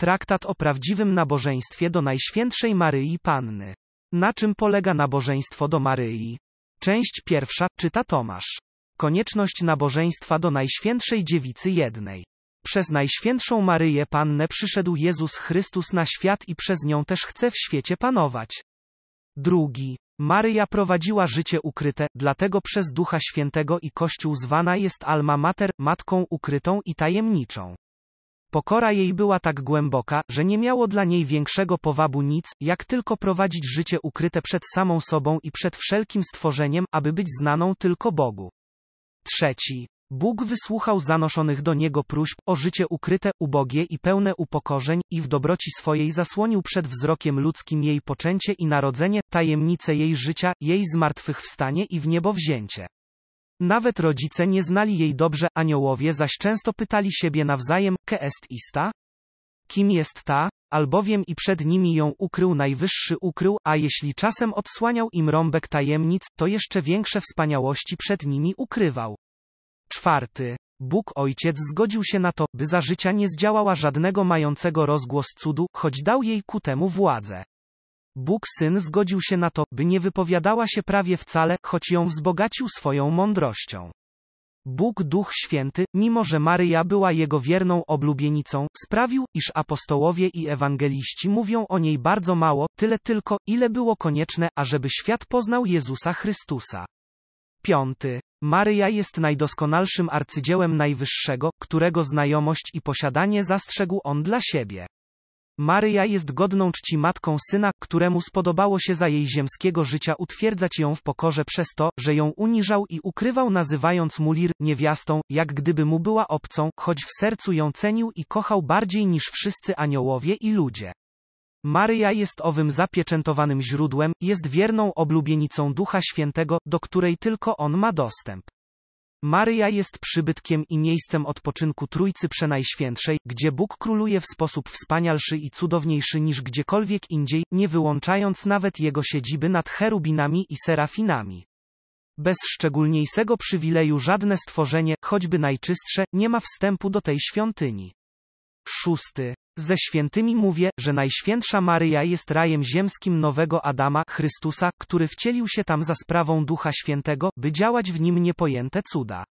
Traktat o prawdziwym nabożeństwie do Najświętszej Maryi Panny. Na czym polega nabożeństwo do Maryi? Część pierwsza, czyta Tomasz. Konieczność nabożeństwa do Najświętszej Dziewicy Jednej. Przez Najświętszą Maryję Pannę przyszedł Jezus Chrystus na świat i przez nią też chce w świecie panować. Drugi. Maryja prowadziła życie ukryte, dlatego przez Ducha Świętego i Kościół zwana jest Alma Mater, matką ukrytą i tajemniczą. Pokora jej była tak głęboka, że nie miało dla niej większego powabu nic, jak tylko prowadzić życie ukryte przed samą sobą i przed wszelkim stworzeniem, aby być znaną tylko Bogu. Trzeci. Bóg wysłuchał zanoszonych do niego próśb o życie ukryte, ubogie i pełne upokorzeń i w dobroci swojej zasłonił przed wzrokiem ludzkim jej poczęcie i narodzenie, tajemnice jej życia, jej zmartwychwstanie i wniebowzięcie. Nawet rodzice nie znali jej dobrze, aniołowie zaś często pytali siebie nawzajem, ke ista? Kim jest ta, albowiem i przed nimi ją ukrył najwyższy ukrył, a jeśli czasem odsłaniał im rąbek tajemnic, to jeszcze większe wspaniałości przed nimi ukrywał. Czwarty. Bóg Ojciec zgodził się na to, by za życia nie zdziałała żadnego mającego rozgłos cudu, choć dał jej ku temu władzę. Bóg Syn zgodził się na to, by nie wypowiadała się prawie wcale, choć ją wzbogacił swoją mądrością. Bóg Duch Święty, mimo że Maryja była jego wierną oblubienicą, sprawił, iż apostołowie i ewangeliści mówią o niej bardzo mało, tyle tylko, ile było konieczne, ażeby świat poznał Jezusa Chrystusa. Piąty. Maryja jest najdoskonalszym arcydziełem Najwyższego, którego znajomość i posiadanie zastrzegł on dla siebie. Maryja jest godną czci matką syna, któremu spodobało się za jej ziemskiego życia utwierdzać ją w pokorze przez to, że ją uniżał i ukrywał nazywając mu Lir, niewiastą, jak gdyby mu była obcą, choć w sercu ją cenił i kochał bardziej niż wszyscy aniołowie i ludzie. Maryja jest owym zapieczętowanym źródłem, jest wierną oblubienicą Ducha Świętego, do której tylko On ma dostęp. Maryja jest przybytkiem i miejscem odpoczynku Trójcy Przenajświętszej, gdzie Bóg króluje w sposób wspanialszy i cudowniejszy niż gdziekolwiek indziej, nie wyłączając nawet jego siedziby nad cherubinami i serafinami. Bez szczególniejszego przywileju żadne stworzenie, choćby najczystsze, nie ma wstępu do tej świątyni. Szósty. Ze świętymi mówię, że Najświętsza Maryja jest rajem ziemskim nowego Adama, Chrystusa, który wcielił się tam za sprawą Ducha Świętego, by działać w nim niepojęte cuda.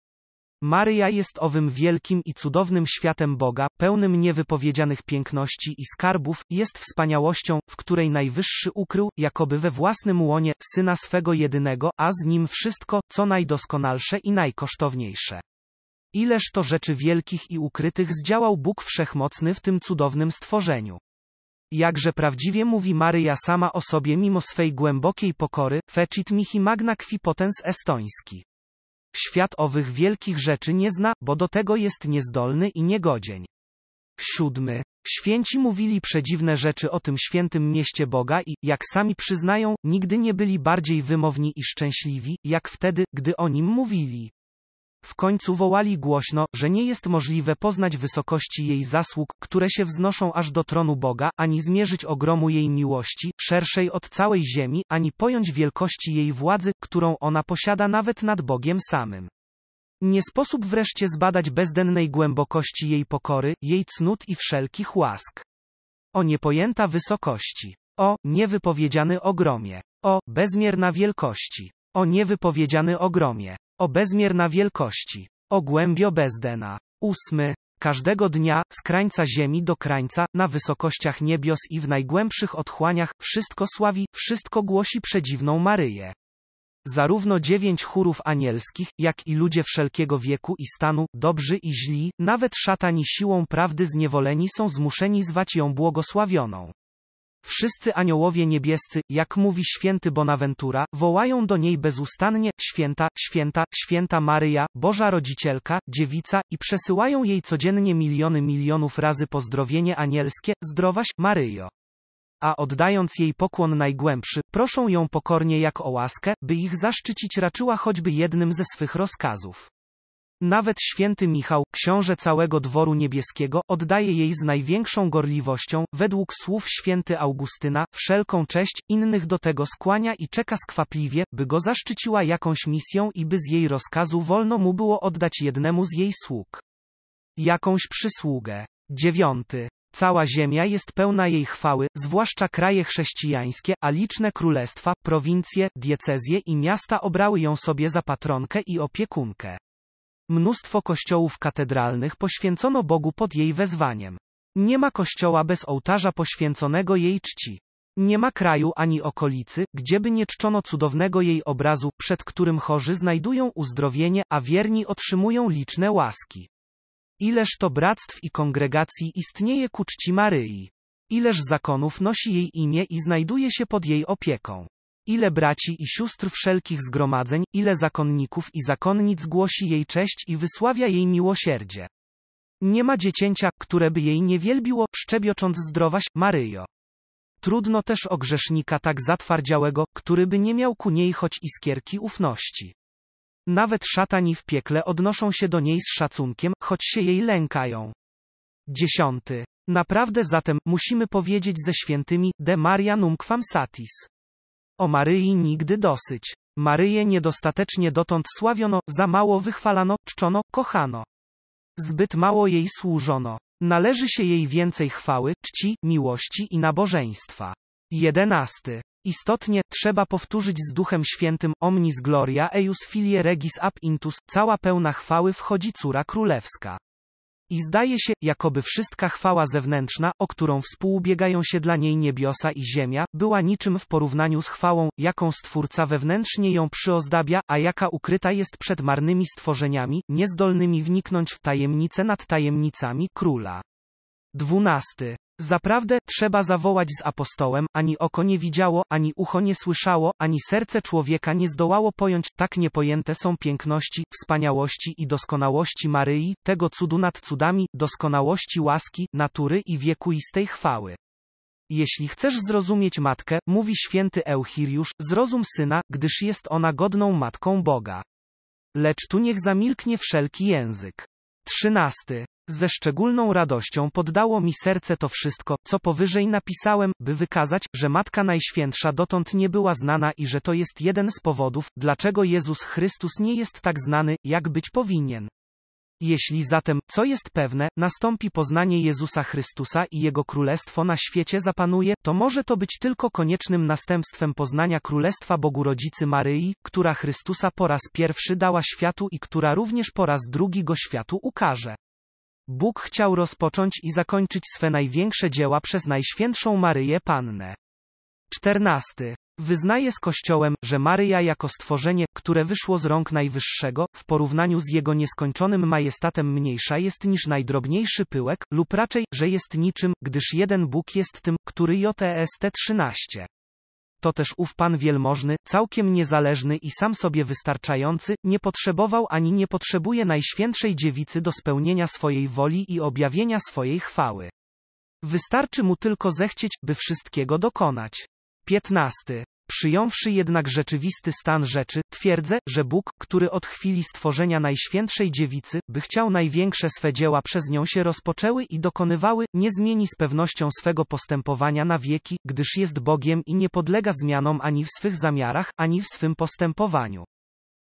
Maryja jest owym wielkim i cudownym światem Boga, pełnym niewypowiedzianych piękności i skarbów, jest wspaniałością, w której Najwyższy ukrył, jakoby we własnym łonie, Syna swego jedynego, a z nim wszystko, co najdoskonalsze i najkosztowniejsze. Ileż to rzeczy wielkich i ukrytych zdziałał Bóg Wszechmocny w tym cudownym stworzeniu. Jakże prawdziwie mówi Maryja sama o sobie mimo swej głębokiej pokory, fecit mihi magna qui potens estoński. Świat owych wielkich rzeczy nie zna, bo do tego jest niezdolny i niegodzień. Siódmy. Święci mówili przedziwne rzeczy o tym świętym mieście Boga i, jak sami przyznają, nigdy nie byli bardziej wymowni i szczęśliwi, jak wtedy, gdy o nim mówili. W końcu wołali głośno, że nie jest możliwe poznać wysokości jej zasług, które się wznoszą aż do tronu Boga, ani zmierzyć ogromu jej miłości, szerszej od całej ziemi, ani pojąć wielkości jej władzy, którą ona posiada nawet nad Bogiem samym. Nie sposób wreszcie zbadać bezdennej głębokości jej pokory, jej cnót i wszelkich łask. O niepojęta wysokości. O niewypowiedziany ogromie. O bezmierna wielkości. O niewypowiedziany ogromie. O bezmierna wielkości. O głębio bezdena. Ósmy. Każdego dnia, z krańca ziemi do krańca, na wysokościach niebios i w najgłębszych otchłaniach, wszystko sławi, wszystko głosi przedziwną Maryję. Zarówno dziewięć chórów anielskich, jak i ludzie wszelkiego wieku i stanu, dobrzy i źli, nawet szatani siłą prawdy zniewoleni są zmuszeni zwać ją błogosławioną. Wszyscy aniołowie niebiescy, jak mówi święty Bonaventura, wołają do niej bezustannie, święta, święta, święta Maryja, Boża Rodzicielka, Dziewica, i przesyłają jej codziennie miliony milionów razy pozdrowienie anielskie, zdrowaś, Maryjo. A oddając jej pokłon najgłębszy, proszą ją pokornie jak o łaskę, by ich zaszczycić raczyła choćby jednym ze swych rozkazów. Nawet święty Michał, książę całego dworu niebieskiego, oddaje jej z największą gorliwością, według słów święty Augustyna, wszelką cześć, innych do tego skłania i czeka skwapliwie, by go zaszczyciła jakąś misją i by z jej rozkazu wolno mu było oddać jednemu z jej sług. Jakąś przysługę. Dziewiąty. Cała ziemia jest pełna jej chwały, zwłaszcza kraje chrześcijańskie, a liczne królestwa, prowincje, diecezje i miasta obrały ją sobie za patronkę i opiekunkę. Mnóstwo kościołów katedralnych poświęcono Bogu pod jej wezwaniem. Nie ma kościoła bez ołtarza poświęconego jej czci. Nie ma kraju ani okolicy, gdzieby nie czczono cudownego jej obrazu, przed którym chorzy znajdują uzdrowienie, a wierni otrzymują liczne łaski. Ileż to bractw i kongregacji istnieje ku czci Maryi. Ileż zakonów nosi jej imię i znajduje się pod jej opieką ile braci i sióstr wszelkich zgromadzeń, ile zakonników i zakonnic głosi jej cześć i wysławia jej miłosierdzie. Nie ma dziecięcia, które by jej nie wielbiło, szczebiocząc zdrowaś, Maryjo. Trudno też o grzesznika tak zatwardziałego, który by nie miał ku niej choć iskierki ufności. Nawet szatani w piekle odnoszą się do niej z szacunkiem, choć się jej lękają. Dziesiąty. Naprawdę zatem, musimy powiedzieć ze świętymi, de Marianum quam satis. O Maryi nigdy dosyć. Maryję niedostatecznie dotąd sławiono, za mało wychwalano, czczono, kochano. Zbyt mało jej służono. Należy się jej więcej chwały, czci, miłości i nabożeństwa. 11. Istotnie, trzeba powtórzyć z Duchem Świętym Omnis Gloria eius filie regis ab intus, cała pełna chwały wchodzi córa królewska. I zdaje się, jakoby wszystka chwała zewnętrzna, o którą współbiegają się dla niej niebiosa i ziemia, była niczym w porównaniu z chwałą, jaką Stwórca wewnętrznie ją przyozdabia, a jaka ukryta jest przed marnymi stworzeniami, niezdolnymi wniknąć w tajemnice nad tajemnicami Króla. 12. Zaprawdę, trzeba zawołać z apostołem, ani oko nie widziało, ani ucho nie słyszało, ani serce człowieka nie zdołało pojąć, tak niepojęte są piękności, wspaniałości i doskonałości Maryi, tego cudu nad cudami, doskonałości łaski, natury i wiekuistej chwały. Jeśli chcesz zrozumieć matkę, mówi święty Euchiriusz, zrozum syna, gdyż jest ona godną matką Boga. Lecz tu niech zamilknie wszelki język. 13. Ze szczególną radością poddało mi serce to wszystko, co powyżej napisałem, by wykazać, że Matka Najświętsza dotąd nie była znana i że to jest jeden z powodów, dlaczego Jezus Chrystus nie jest tak znany, jak być powinien. Jeśli zatem, co jest pewne, nastąpi poznanie Jezusa Chrystusa i Jego Królestwo na świecie zapanuje, to może to być tylko koniecznym następstwem poznania Królestwa Bogu Rodzicy Maryi, która Chrystusa po raz pierwszy dała światu i która również po raz drugi go światu ukaże. Bóg chciał rozpocząć i zakończyć swe największe dzieła przez Najświętszą Maryję Pannę. 14. Wyznaje z Kościołem, że Maryja jako stworzenie, które wyszło z rąk Najwyższego, w porównaniu z jego nieskończonym majestatem mniejsza jest niż najdrobniejszy pyłek, lub raczej, że jest niczym, gdyż jeden Bóg jest tym, który JTST e 13 to też ów pan wielmożny, całkiem niezależny i sam sobie wystarczający, nie potrzebował ani nie potrzebuje Najświętszej Dziewicy do spełnienia swojej woli i objawienia swojej chwały. Wystarczy mu tylko zechcieć, by wszystkiego dokonać. 15. Przyjąwszy jednak rzeczywisty stan rzeczy, twierdzę, że Bóg, który od chwili stworzenia Najświętszej Dziewicy, by chciał największe swe dzieła przez nią się rozpoczęły i dokonywały, nie zmieni z pewnością swego postępowania na wieki, gdyż jest Bogiem i nie podlega zmianom ani w swych zamiarach, ani w swym postępowaniu.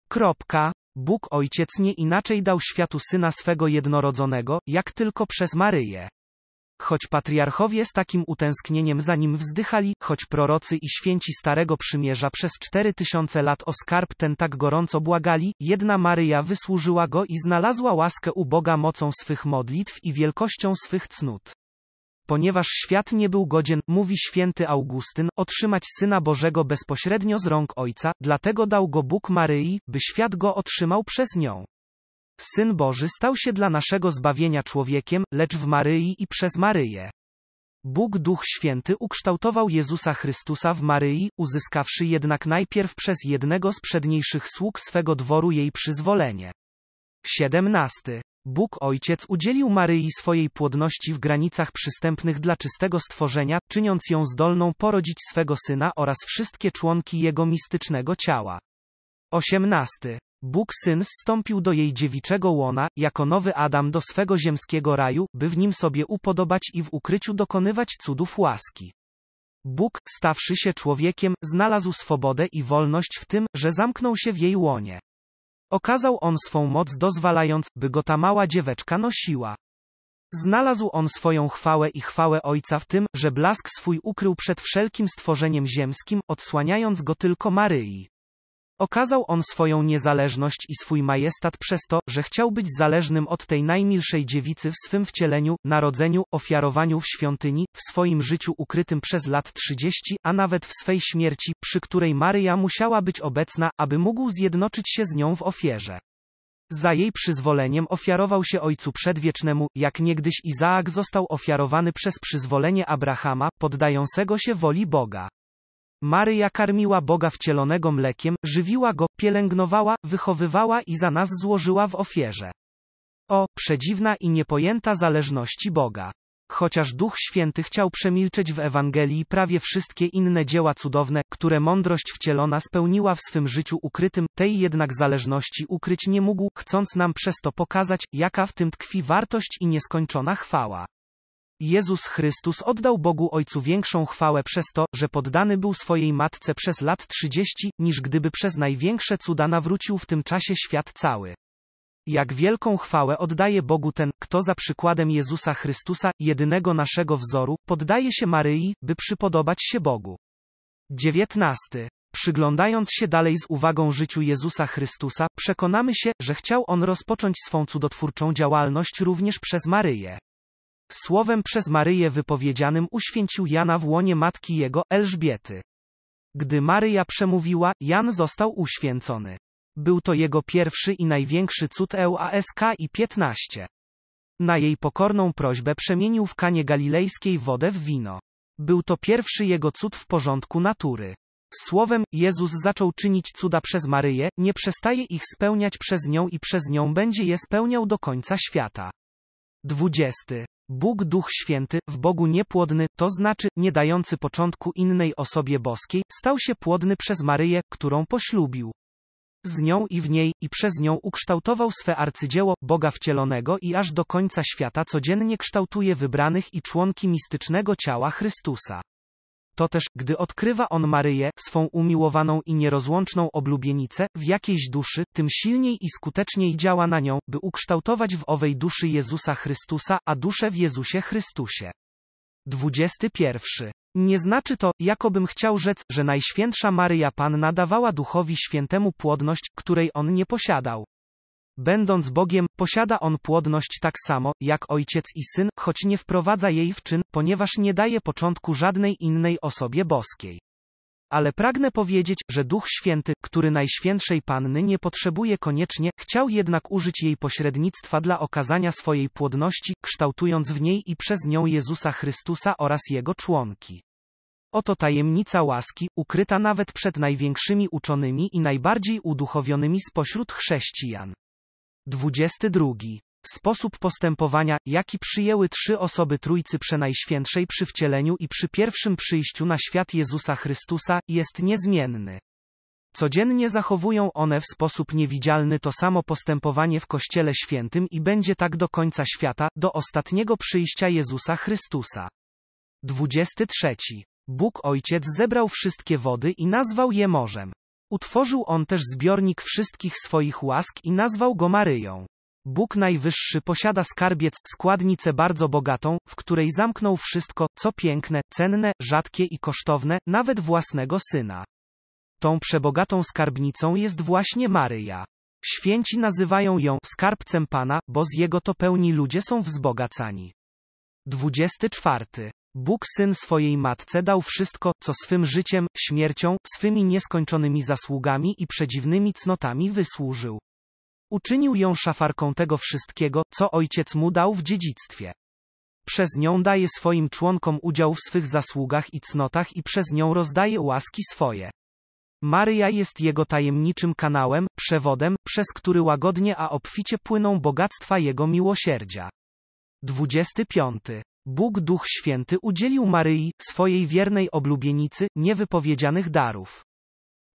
Kropka. Bóg Ojciec nie inaczej dał światu Syna swego jednorodzonego, jak tylko przez Maryję. Choć patriarchowie z takim utęsknieniem za nim wzdychali, choć prorocy i święci Starego Przymierza przez cztery tysiące lat o skarb ten tak gorąco błagali, jedna Maryja wysłużyła go i znalazła łaskę u Boga mocą swych modlitw i wielkością swych cnót. Ponieważ świat nie był godzien, mówi święty Augustyn, otrzymać Syna Bożego bezpośrednio z rąk Ojca, dlatego dał go Bóg Maryi, by świat go otrzymał przez nią. Syn Boży stał się dla naszego zbawienia człowiekiem, lecz w Maryi i przez Maryję. Bóg Duch Święty ukształtował Jezusa Chrystusa w Maryi, uzyskawszy jednak najpierw przez jednego z przedniejszych sług swego dworu jej przyzwolenie. 17. Bóg Ojciec udzielił Maryi swojej płodności w granicach przystępnych dla czystego stworzenia, czyniąc ją zdolną porodzić swego syna oraz wszystkie członki jego mistycznego ciała. 18. Bóg Syn zstąpił do jej dziewiczego łona, jako nowy Adam do swego ziemskiego raju, by w nim sobie upodobać i w ukryciu dokonywać cudów łaski. Bóg, stawszy się człowiekiem, znalazł swobodę i wolność w tym, że zamknął się w jej łonie. Okazał on swą moc dozwalając, by go ta mała dzieweczka nosiła. Znalazł on swoją chwałę i chwałę Ojca w tym, że blask swój ukrył przed wszelkim stworzeniem ziemskim, odsłaniając go tylko Maryi. Okazał on swoją niezależność i swój majestat przez to, że chciał być zależnym od tej najmilszej dziewicy w swym wcieleniu, narodzeniu, ofiarowaniu w świątyni, w swoim życiu ukrytym przez lat 30, a nawet w swej śmierci, przy której Maryja musiała być obecna, aby mógł zjednoczyć się z nią w ofierze. Za jej przyzwoleniem ofiarował się Ojcu Przedwiecznemu, jak niegdyś Izaak został ofiarowany przez przyzwolenie Abrahama, poddającego się woli Boga. Maryja karmiła Boga wcielonego mlekiem, żywiła go, pielęgnowała, wychowywała i za nas złożyła w ofierze. O, przedziwna i niepojęta zależności Boga. Chociaż Duch Święty chciał przemilczeć w Ewangelii prawie wszystkie inne dzieła cudowne, które mądrość wcielona spełniła w swym życiu ukrytym, tej jednak zależności ukryć nie mógł, chcąc nam przez to pokazać, jaka w tym tkwi wartość i nieskończona chwała. Jezus Chrystus oddał Bogu Ojcu większą chwałę przez to, że poddany był swojej matce przez lat 30, niż gdyby przez największe cuda nawrócił w tym czasie świat cały. Jak wielką chwałę oddaje Bogu ten, kto za przykładem Jezusa Chrystusa, jedynego naszego wzoru, poddaje się Maryi, by przypodobać się Bogu. 19. Przyglądając się dalej z uwagą życiu Jezusa Chrystusa, przekonamy się, że chciał on rozpocząć swą cudotwórczą działalność również przez Maryję słowem przez Maryję wypowiedzianym uświęcił Jana w łonie matki jego, Elżbiety. Gdy Maryja przemówiła, Jan został uświęcony. Był to jego pierwszy i największy cud EUASK i 15. Na jej pokorną prośbę przemienił w kanie galilejskiej wodę w wino. Był to pierwszy jego cud w porządku natury. Słowem, Jezus zaczął czynić cuda przez Maryję, nie przestaje ich spełniać przez nią i przez nią będzie je spełniał do końca świata. 20. Bóg Duch Święty, w Bogu niepłodny, to znaczy, nie dający początku innej osobie boskiej, stał się płodny przez Maryję, którą poślubił. Z nią i w niej, i przez nią ukształtował swe arcydzieło, Boga wcielonego i aż do końca świata codziennie kształtuje wybranych i członki mistycznego ciała Chrystusa. Toteż, gdy odkrywa on Maryję, swą umiłowaną i nierozłączną oblubienicę, w jakiejś duszy, tym silniej i skuteczniej działa na nią, by ukształtować w owej duszy Jezusa Chrystusa, a duszę w Jezusie Chrystusie. 21. Nie znaczy to, jakobym chciał rzec, że Najświętsza Maryja Panna dawała Duchowi Świętemu płodność, której on nie posiadał. Będąc Bogiem, posiada on płodność tak samo, jak ojciec i syn, choć nie wprowadza jej w czyn, ponieważ nie daje początku żadnej innej osobie boskiej. Ale pragnę powiedzieć, że Duch Święty, który Najświętszej Panny nie potrzebuje koniecznie, chciał jednak użyć jej pośrednictwa dla okazania swojej płodności, kształtując w niej i przez nią Jezusa Chrystusa oraz Jego członki. Oto tajemnica łaski, ukryta nawet przed największymi uczonymi i najbardziej uduchowionymi spośród chrześcijan. 22. Sposób postępowania, jaki przyjęły trzy osoby Trójcy Przenajświętszej przy wcieleniu i przy pierwszym przyjściu na świat Jezusa Chrystusa, jest niezmienny. Codziennie zachowują one w sposób niewidzialny to samo postępowanie w Kościele Świętym i będzie tak do końca świata, do ostatniego przyjścia Jezusa Chrystusa. 23. Bóg Ojciec zebrał wszystkie wody i nazwał je morzem. Utworzył on też zbiornik wszystkich swoich łask i nazwał go Maryją. Bóg Najwyższy posiada skarbiec, składnicę bardzo bogatą, w której zamknął wszystko, co piękne, cenne, rzadkie i kosztowne, nawet własnego syna. Tą przebogatą skarbnicą jest właśnie Maryja. Święci nazywają ją skarbcem Pana, bo z jego to pełni ludzie są wzbogacani. 24. Bóg syn swojej matce dał wszystko, co swym życiem, śmiercią, swymi nieskończonymi zasługami i przedziwnymi cnotami wysłużył. Uczynił ją szafarką tego wszystkiego, co ojciec mu dał w dziedzictwie. Przez nią daje swoim członkom udział w swych zasługach i cnotach i przez nią rozdaje łaski swoje. Maryja jest jego tajemniczym kanałem, przewodem, przez który łagodnie a obficie płyną bogactwa jego miłosierdzia. 25. Bóg Duch Święty udzielił Maryi, swojej wiernej oblubienicy, niewypowiedzianych darów.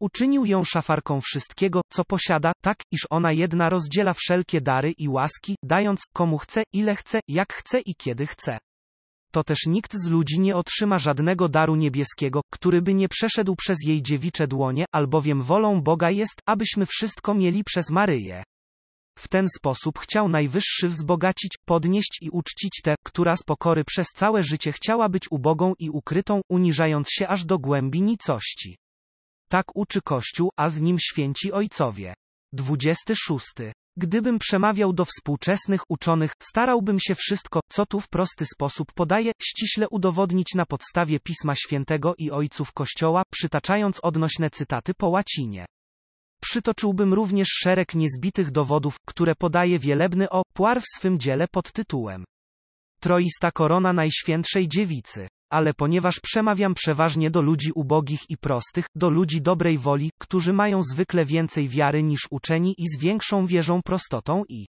Uczynił ją szafarką wszystkiego, co posiada, tak, iż ona jedna rozdziela wszelkie dary i łaski, dając, komu chce, ile chce, jak chce i kiedy chce. To też nikt z ludzi nie otrzyma żadnego daru niebieskiego, który by nie przeszedł przez jej dziewicze dłonie, albowiem wolą Boga jest, abyśmy wszystko mieli przez Maryję. W ten sposób chciał Najwyższy wzbogacić, podnieść i uczcić tę, która z pokory przez całe życie chciała być ubogą i ukrytą, uniżając się aż do głębi nicości. Tak uczy Kościół, a z nim święci ojcowie. 26. Gdybym przemawiał do współczesnych uczonych, starałbym się wszystko, co tu w prosty sposób podaje, ściśle udowodnić na podstawie Pisma Świętego i Ojców Kościoła, przytaczając odnośne cytaty po łacinie. Przytoczyłbym również szereg niezbitych dowodów, które podaje wielebny o Puar w swym dziele pod tytułem Troista korona Najświętszej Dziewicy. Ale ponieważ przemawiam przeważnie do ludzi ubogich i prostych, do ludzi dobrej woli, którzy mają zwykle więcej wiary niż uczeni i z większą wierzą prostotą i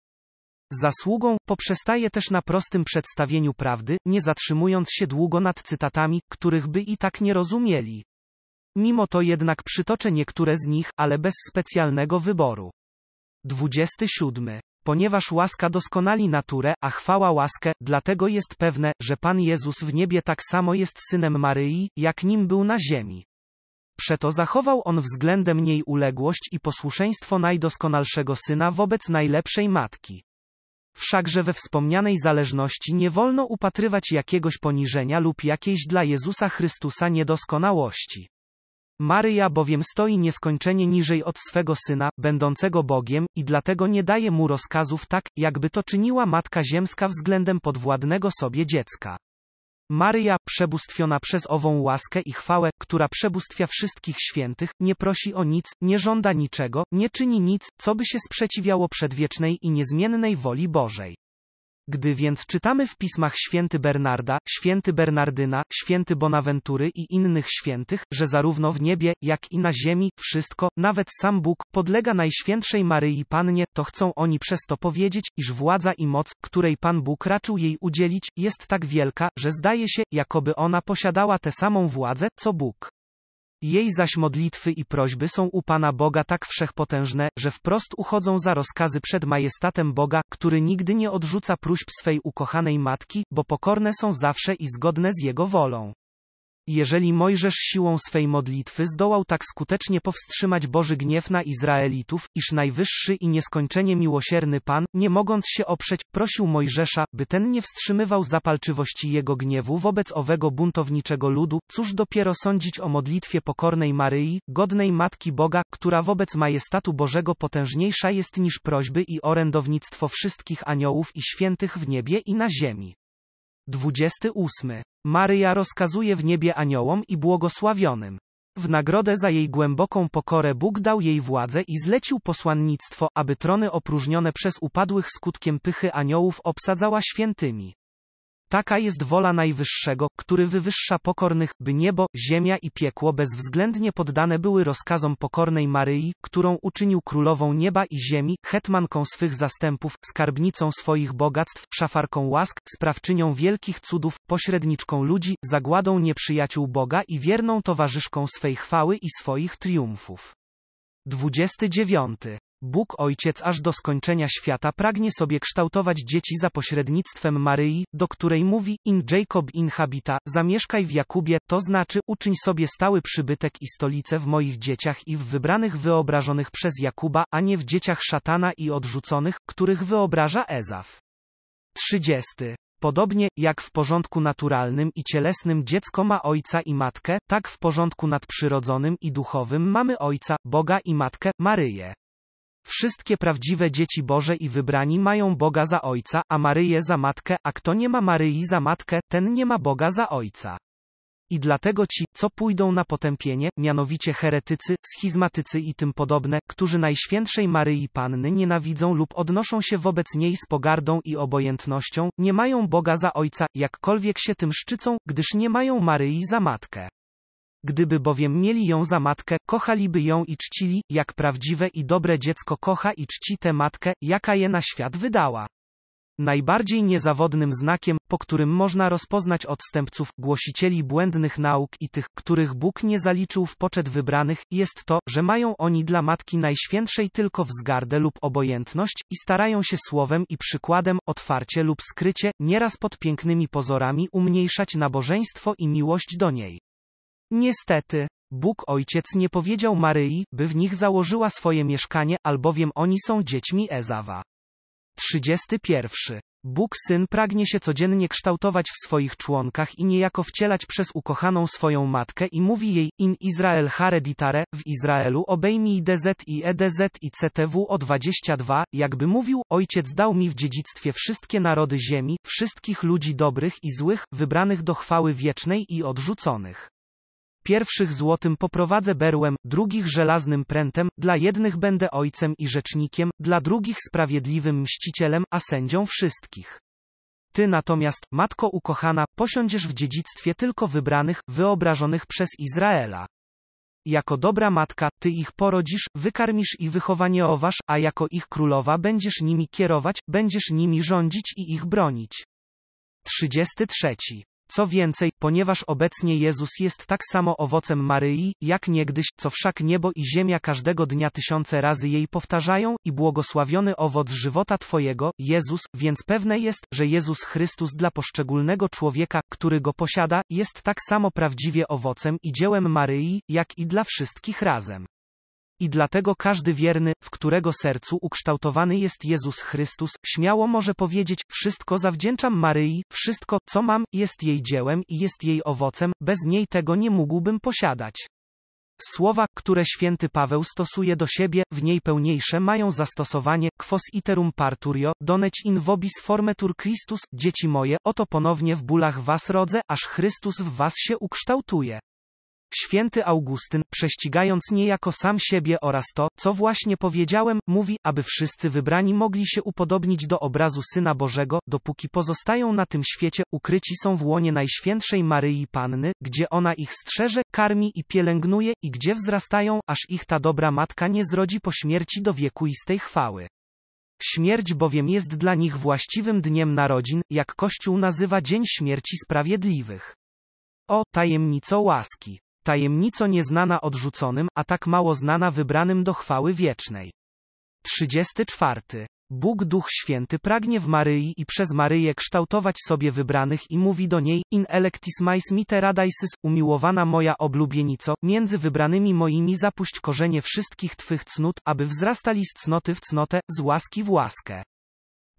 zasługą, poprzestaje też na prostym przedstawieniu prawdy, nie zatrzymując się długo nad cytatami, których by i tak nie rozumieli. Mimo to jednak przytoczę niektóre z nich, ale bez specjalnego wyboru. 27. Ponieważ łaska doskonali naturę, a chwała łaskę, dlatego jest pewne, że Pan Jezus w niebie tak samo jest synem Maryi, jak nim był na ziemi. Przeto zachował on względem niej uległość i posłuszeństwo najdoskonalszego syna wobec najlepszej matki. Wszakże we wspomnianej zależności nie wolno upatrywać jakiegoś poniżenia lub jakiejś dla Jezusa Chrystusa niedoskonałości. Maryja bowiem stoi nieskończenie niżej od swego syna, będącego Bogiem, i dlatego nie daje mu rozkazów tak, jakby to czyniła matka ziemska względem podwładnego sobie dziecka. Maryja, przebóstwiona przez ową łaskę i chwałę, która przebóstwia wszystkich świętych, nie prosi o nic, nie żąda niczego, nie czyni nic, co by się sprzeciwiało przedwiecznej i niezmiennej woli Bożej. Gdy więc czytamy w pismach święty Bernarda, święty Bernardyna, święty Bonaventury i innych świętych, że zarówno w niebie, jak i na ziemi, wszystko, nawet sam Bóg, podlega Najświętszej Maryi Pannie, to chcą oni przez to powiedzieć, iż władza i moc, której Pan Bóg raczył jej udzielić, jest tak wielka, że zdaje się, jakoby ona posiadała tę samą władzę, co Bóg. Jej zaś modlitwy i prośby są u Pana Boga tak wszechpotężne, że wprost uchodzą za rozkazy przed majestatem Boga, który nigdy nie odrzuca próśb swej ukochanej matki, bo pokorne są zawsze i zgodne z jego wolą. Jeżeli Mojżesz siłą swej modlitwy zdołał tak skutecznie powstrzymać Boży gniew na Izraelitów, iż najwyższy i nieskończenie miłosierny Pan, nie mogąc się oprzeć, prosił Mojżesza, by ten nie wstrzymywał zapalczywości jego gniewu wobec owego buntowniczego ludu, cóż dopiero sądzić o modlitwie pokornej Maryi, godnej Matki Boga, która wobec majestatu Bożego potężniejsza jest niż prośby i orędownictwo wszystkich aniołów i świętych w niebie i na ziemi. 28. Maryja rozkazuje w niebie aniołom i błogosławionym. W nagrodę za jej głęboką pokorę Bóg dał jej władzę i zlecił posłannictwo, aby trony opróżnione przez upadłych skutkiem pychy aniołów obsadzała świętymi. Taka jest wola Najwyższego, który wywyższa pokornych, by niebo, ziemia i piekło bezwzględnie poddane były rozkazom pokornej Maryi, którą uczynił królową nieba i ziemi, hetmanką swych zastępów, skarbnicą swoich bogactw, szafarką łask, sprawczynią wielkich cudów, pośredniczką ludzi, zagładą nieprzyjaciół Boga i wierną towarzyszką swej chwały i swoich triumfów. 29. Bóg Ojciec aż do skończenia świata pragnie sobie kształtować dzieci za pośrednictwem Maryi, do której mówi, in Jacob in habita, zamieszkaj w Jakubie, to znaczy, uczyń sobie stały przybytek i stolicę w moich dzieciach i w wybranych wyobrażonych przez Jakuba, a nie w dzieciach szatana i odrzuconych, których wyobraża Ezaf. 30. Podobnie, jak w porządku naturalnym i cielesnym dziecko ma ojca i matkę, tak w porządku nadprzyrodzonym i duchowym mamy ojca, Boga i matkę, Maryję. Wszystkie prawdziwe dzieci Boże i wybrani mają Boga za Ojca, a Maryję za Matkę, a kto nie ma Maryi za Matkę, ten nie ma Boga za Ojca. I dlatego ci, co pójdą na potępienie, mianowicie heretycy, schizmatycy i tym podobne, którzy Najświętszej Maryi Panny nienawidzą lub odnoszą się wobec niej z pogardą i obojętnością, nie mają Boga za Ojca, jakkolwiek się tym szczycą, gdyż nie mają Maryi za Matkę. Gdyby bowiem mieli ją za matkę, kochaliby ją i czcili, jak prawdziwe i dobre dziecko kocha i czci tę matkę, jaka je na świat wydała. Najbardziej niezawodnym znakiem, po którym można rozpoznać odstępców, głosicieli błędnych nauk i tych, których Bóg nie zaliczył w poczet wybranych, jest to, że mają oni dla Matki Najświętszej tylko wzgardę lub obojętność i starają się słowem i przykładem, otwarcie lub skrycie, nieraz pod pięknymi pozorami umniejszać nabożeństwo i miłość do niej. Niestety, Bóg Ojciec nie powiedział Maryi, by w nich założyła swoje mieszkanie, albowiem oni są dziećmi Ezawa. 31. Bóg Syn pragnie się codziennie kształtować w swoich członkach i niejako wcielać przez ukochaną swoją matkę i mówi jej in Izrael hareditare w Izraelu obejmij DZ i EDZ i CTW o 22, jakby mówił, ojciec dał mi w dziedzictwie wszystkie narody ziemi, wszystkich ludzi dobrych i złych, wybranych do chwały wiecznej i odrzuconych. Pierwszych złotym poprowadzę berłem, drugich żelaznym prętem, dla jednych będę ojcem i rzecznikiem, dla drugich sprawiedliwym mścicielem, a sędzią wszystkich. Ty natomiast, matko ukochana, posiądziesz w dziedzictwie tylko wybranych, wyobrażonych przez Izraela. Jako dobra matka, ty ich porodzisz, wykarmisz i owasz, a jako ich królowa będziesz nimi kierować, będziesz nimi rządzić i ich bronić. 33. Co więcej, ponieważ obecnie Jezus jest tak samo owocem Maryi, jak niegdyś, co wszak niebo i ziemia każdego dnia tysiące razy jej powtarzają, i błogosławiony owoc żywota Twojego, Jezus, więc pewne jest, że Jezus Chrystus dla poszczególnego człowieka, który go posiada, jest tak samo prawdziwie owocem i dziełem Maryi, jak i dla wszystkich razem. I dlatego każdy wierny, w którego sercu ukształtowany jest Jezus Chrystus, śmiało może powiedzieć: Wszystko zawdzięczam Maryi, wszystko, co mam, jest jej dziełem i jest jej owocem, bez niej tego nie mógłbym posiadać. Słowa, które święty Paweł stosuje do siebie, w niej pełniejsze mają zastosowanie, quos iterum parturio, donec in vobis formetur Christus, dzieci moje, oto ponownie w bólach was rodzę, aż Chrystus w was się ukształtuje. Święty Augustyn, prześcigając niejako sam siebie oraz to, co właśnie powiedziałem, mówi, aby wszyscy wybrani mogli się upodobnić do obrazu Syna Bożego, dopóki pozostają na tym świecie, ukryci są w łonie Najświętszej Maryi Panny, gdzie ona ich strzeże, karmi i pielęgnuje i gdzie wzrastają, aż ich ta dobra matka nie zrodzi po śmierci do wiekuistej chwały. Śmierć bowiem jest dla nich właściwym dniem narodzin, jak Kościół nazywa Dzień Śmierci Sprawiedliwych. O, tajemnico łaski! Tajemnico nieznana odrzuconym, a tak mało znana wybranym do chwały wiecznej. 34. Bóg Duch Święty pragnie w Maryi i przez Maryję kształtować sobie wybranych i mówi do niej, in electis mais miteradaisis, umiłowana moja oblubienico, między wybranymi moimi zapuść korzenie wszystkich Twych cnót, aby wzrastali z cnoty w cnotę, z łaski w łaskę.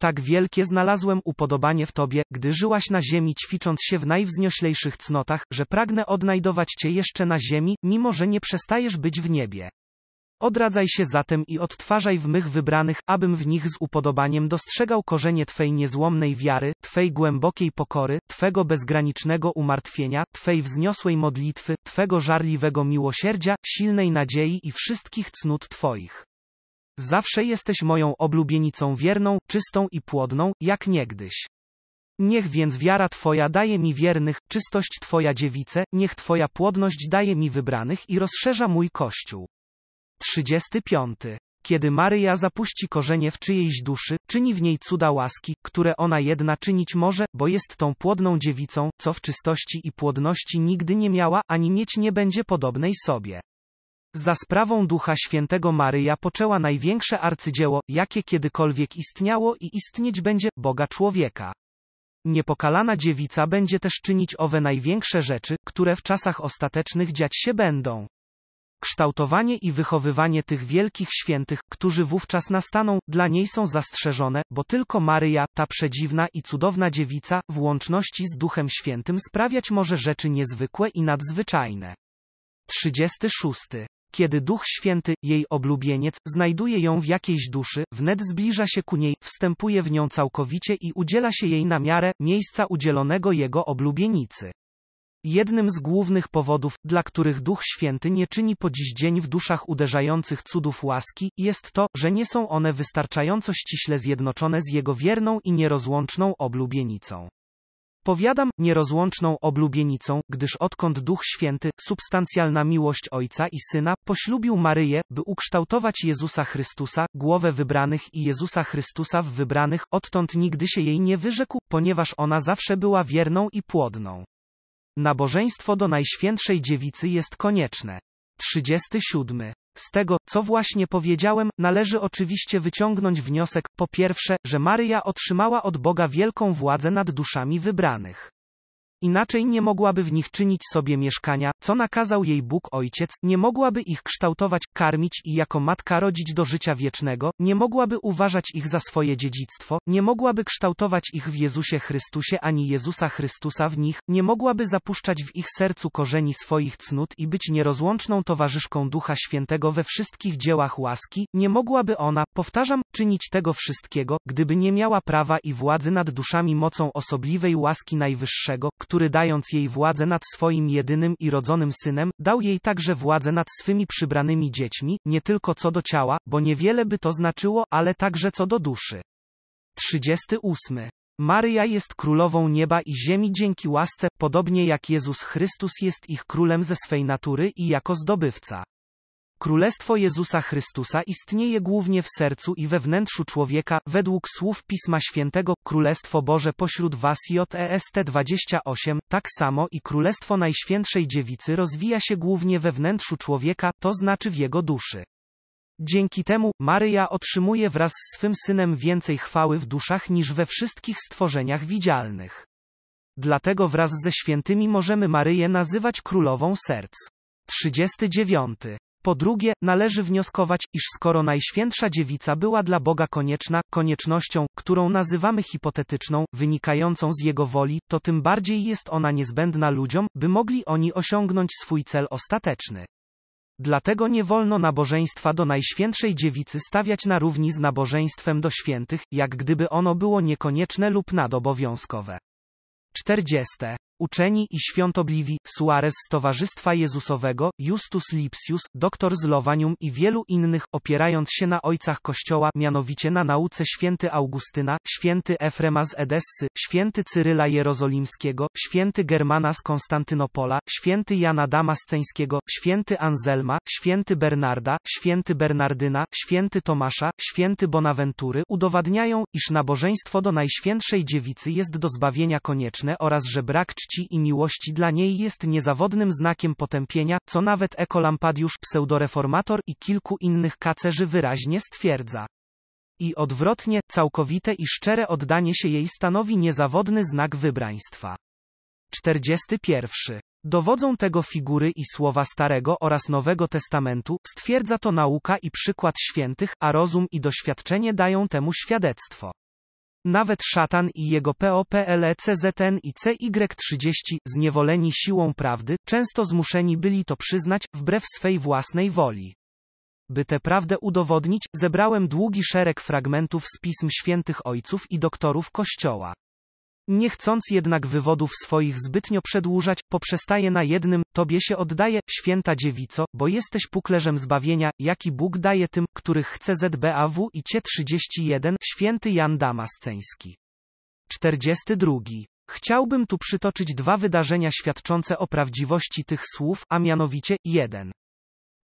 Tak wielkie znalazłem upodobanie w Tobie, gdy żyłaś na ziemi ćwicząc się w najwznioślejszych cnotach, że pragnę odnajdować Cię jeszcze na ziemi, mimo że nie przestajesz być w niebie. Odradzaj się zatem i odtwarzaj w mych wybranych, abym w nich z upodobaniem dostrzegał korzenie Twej niezłomnej wiary, Twej głębokiej pokory, Twego bezgranicznego umartwienia, Twej wzniosłej modlitwy, Twego żarliwego miłosierdzia, silnej nadziei i wszystkich cnót Twoich. Zawsze jesteś moją oblubienicą wierną, czystą i płodną, jak niegdyś. Niech więc wiara Twoja daje mi wiernych, czystość Twoja dziewice, niech Twoja płodność daje mi wybranych i rozszerza mój kościół. 35. Kiedy Maryja zapuści korzenie w czyjejś duszy, czyni w niej cuda łaski, które ona jedna czynić może, bo jest tą płodną dziewicą, co w czystości i płodności nigdy nie miała, ani mieć nie będzie podobnej sobie. Za sprawą Ducha Świętego Maryja poczęła największe arcydzieło, jakie kiedykolwiek istniało i istnieć będzie, Boga człowieka. Niepokalana dziewica będzie też czynić owe największe rzeczy, które w czasach ostatecznych dziać się będą. Kształtowanie i wychowywanie tych wielkich świętych, którzy wówczas nastaną, dla niej są zastrzeżone, bo tylko Maryja, ta przedziwna i cudowna dziewica, w łączności z Duchem Świętym sprawiać może rzeczy niezwykłe i nadzwyczajne. 36. Kiedy Duch Święty, jej oblubieniec, znajduje ją w jakiejś duszy, wnet zbliża się ku niej, wstępuje w nią całkowicie i udziela się jej na miarę miejsca udzielonego jego oblubienicy. Jednym z głównych powodów, dla których Duch Święty nie czyni po dziś dzień w duszach uderzających cudów łaski, jest to, że nie są one wystarczająco ściśle zjednoczone z Jego wierną i nierozłączną oblubienicą. Powiadam, nierozłączną oblubienicą, gdyż odkąd Duch Święty, substancjalna miłość Ojca i Syna, poślubił Maryję, by ukształtować Jezusa Chrystusa, głowę wybranych i Jezusa Chrystusa w wybranych, odtąd nigdy się jej nie wyrzekł, ponieważ ona zawsze była wierną i płodną. Nabożeństwo do Najświętszej Dziewicy jest konieczne. 37. Z tego, co właśnie powiedziałem, należy oczywiście wyciągnąć wniosek, po pierwsze, że Maryja otrzymała od Boga wielką władzę nad duszami wybranych. Inaczej nie mogłaby w nich czynić sobie mieszkania, co nakazał jej Bóg Ojciec, nie mogłaby ich kształtować, karmić i jako matka rodzić do życia wiecznego, nie mogłaby uważać ich za swoje dziedzictwo, nie mogłaby kształtować ich w Jezusie Chrystusie ani Jezusa Chrystusa w nich, nie mogłaby zapuszczać w ich sercu korzeni swoich cnót i być nierozłączną towarzyszką Ducha Świętego we wszystkich dziełach łaski, nie mogłaby ona, powtarzam, czynić tego wszystkiego, gdyby nie miała prawa i władzy nad duszami mocą osobliwej łaski Najwyższego, który dając jej władzę nad swoim jedynym i rodzonym synem, dał jej także władzę nad swymi przybranymi dziećmi, nie tylko co do ciała, bo niewiele by to znaczyło, ale także co do duszy. 38. Maryja jest królową nieba i ziemi dzięki łasce, podobnie jak Jezus Chrystus jest ich królem ze swej natury i jako zdobywca. Królestwo Jezusa Chrystusa istnieje głównie w sercu i we wnętrzu człowieka, według słów Pisma Świętego, Królestwo Boże pośród was JEST 28, tak samo i Królestwo Najświętszej Dziewicy rozwija się głównie we wnętrzu człowieka, to znaczy w jego duszy. Dzięki temu, Maryja otrzymuje wraz z swym synem więcej chwały w duszach niż we wszystkich stworzeniach widzialnych. Dlatego wraz ze świętymi możemy Maryję nazywać królową serc. 39. Po drugie, należy wnioskować, iż skoro Najświętsza Dziewica była dla Boga konieczna, koniecznością, którą nazywamy hipotetyczną, wynikającą z Jego woli, to tym bardziej jest ona niezbędna ludziom, by mogli oni osiągnąć swój cel ostateczny. Dlatego nie wolno nabożeństwa do Najświętszej Dziewicy stawiać na równi z nabożeństwem do świętych, jak gdyby ono było niekonieczne lub nadobowiązkowe. 40. Uczeni i świątobliwi, Suarez z Towarzystwa Jezusowego, Justus Lipsius, doktor z Lowanium i wielu innych, opierając się na ojcach Kościoła, mianowicie na nauce święty Augustyna, święty Efrema z Edessy, święty Cyryla Jerozolimskiego, święty Germana z Konstantynopola, święty Jana Damasceńskiego, święty Anselma, święty Bernarda, święty Bernardyna, święty Tomasza, święty Bonaventury udowadniają, iż nabożeństwo do Najświętszej Dziewicy jest do zbawienia konieczne oraz że brak czci i miłości dla niej jest niezawodnym znakiem potępienia, co nawet Ekolampadiusz, pseudoreformator i kilku innych kacerzy wyraźnie stwierdza i odwrotnie, całkowite i szczere oddanie się jej stanowi niezawodny znak wybraństwa. 41. Dowodzą tego figury i słowa Starego oraz Nowego Testamentu, stwierdza to nauka i przykład świętych, a rozum i doświadczenie dają temu świadectwo. Nawet szatan i jego POPLECZN i CY30, zniewoleni siłą prawdy, często zmuszeni byli to przyznać, wbrew swej własnej woli. By tę prawdę udowodnić, zebrałem długi szereg fragmentów z pism świętych ojców i doktorów Kościoła. Nie chcąc jednak wywodów swoich zbytnio przedłużać, poprzestaję na jednym, Tobie się oddaję, święta dziewico, bo jesteś puklerzem zbawienia, jaki Bóg daje tym, których chce ZBAW i Cię 31, święty Jan Damasceński. 42. Chciałbym tu przytoczyć dwa wydarzenia świadczące o prawdziwości tych słów, a mianowicie 1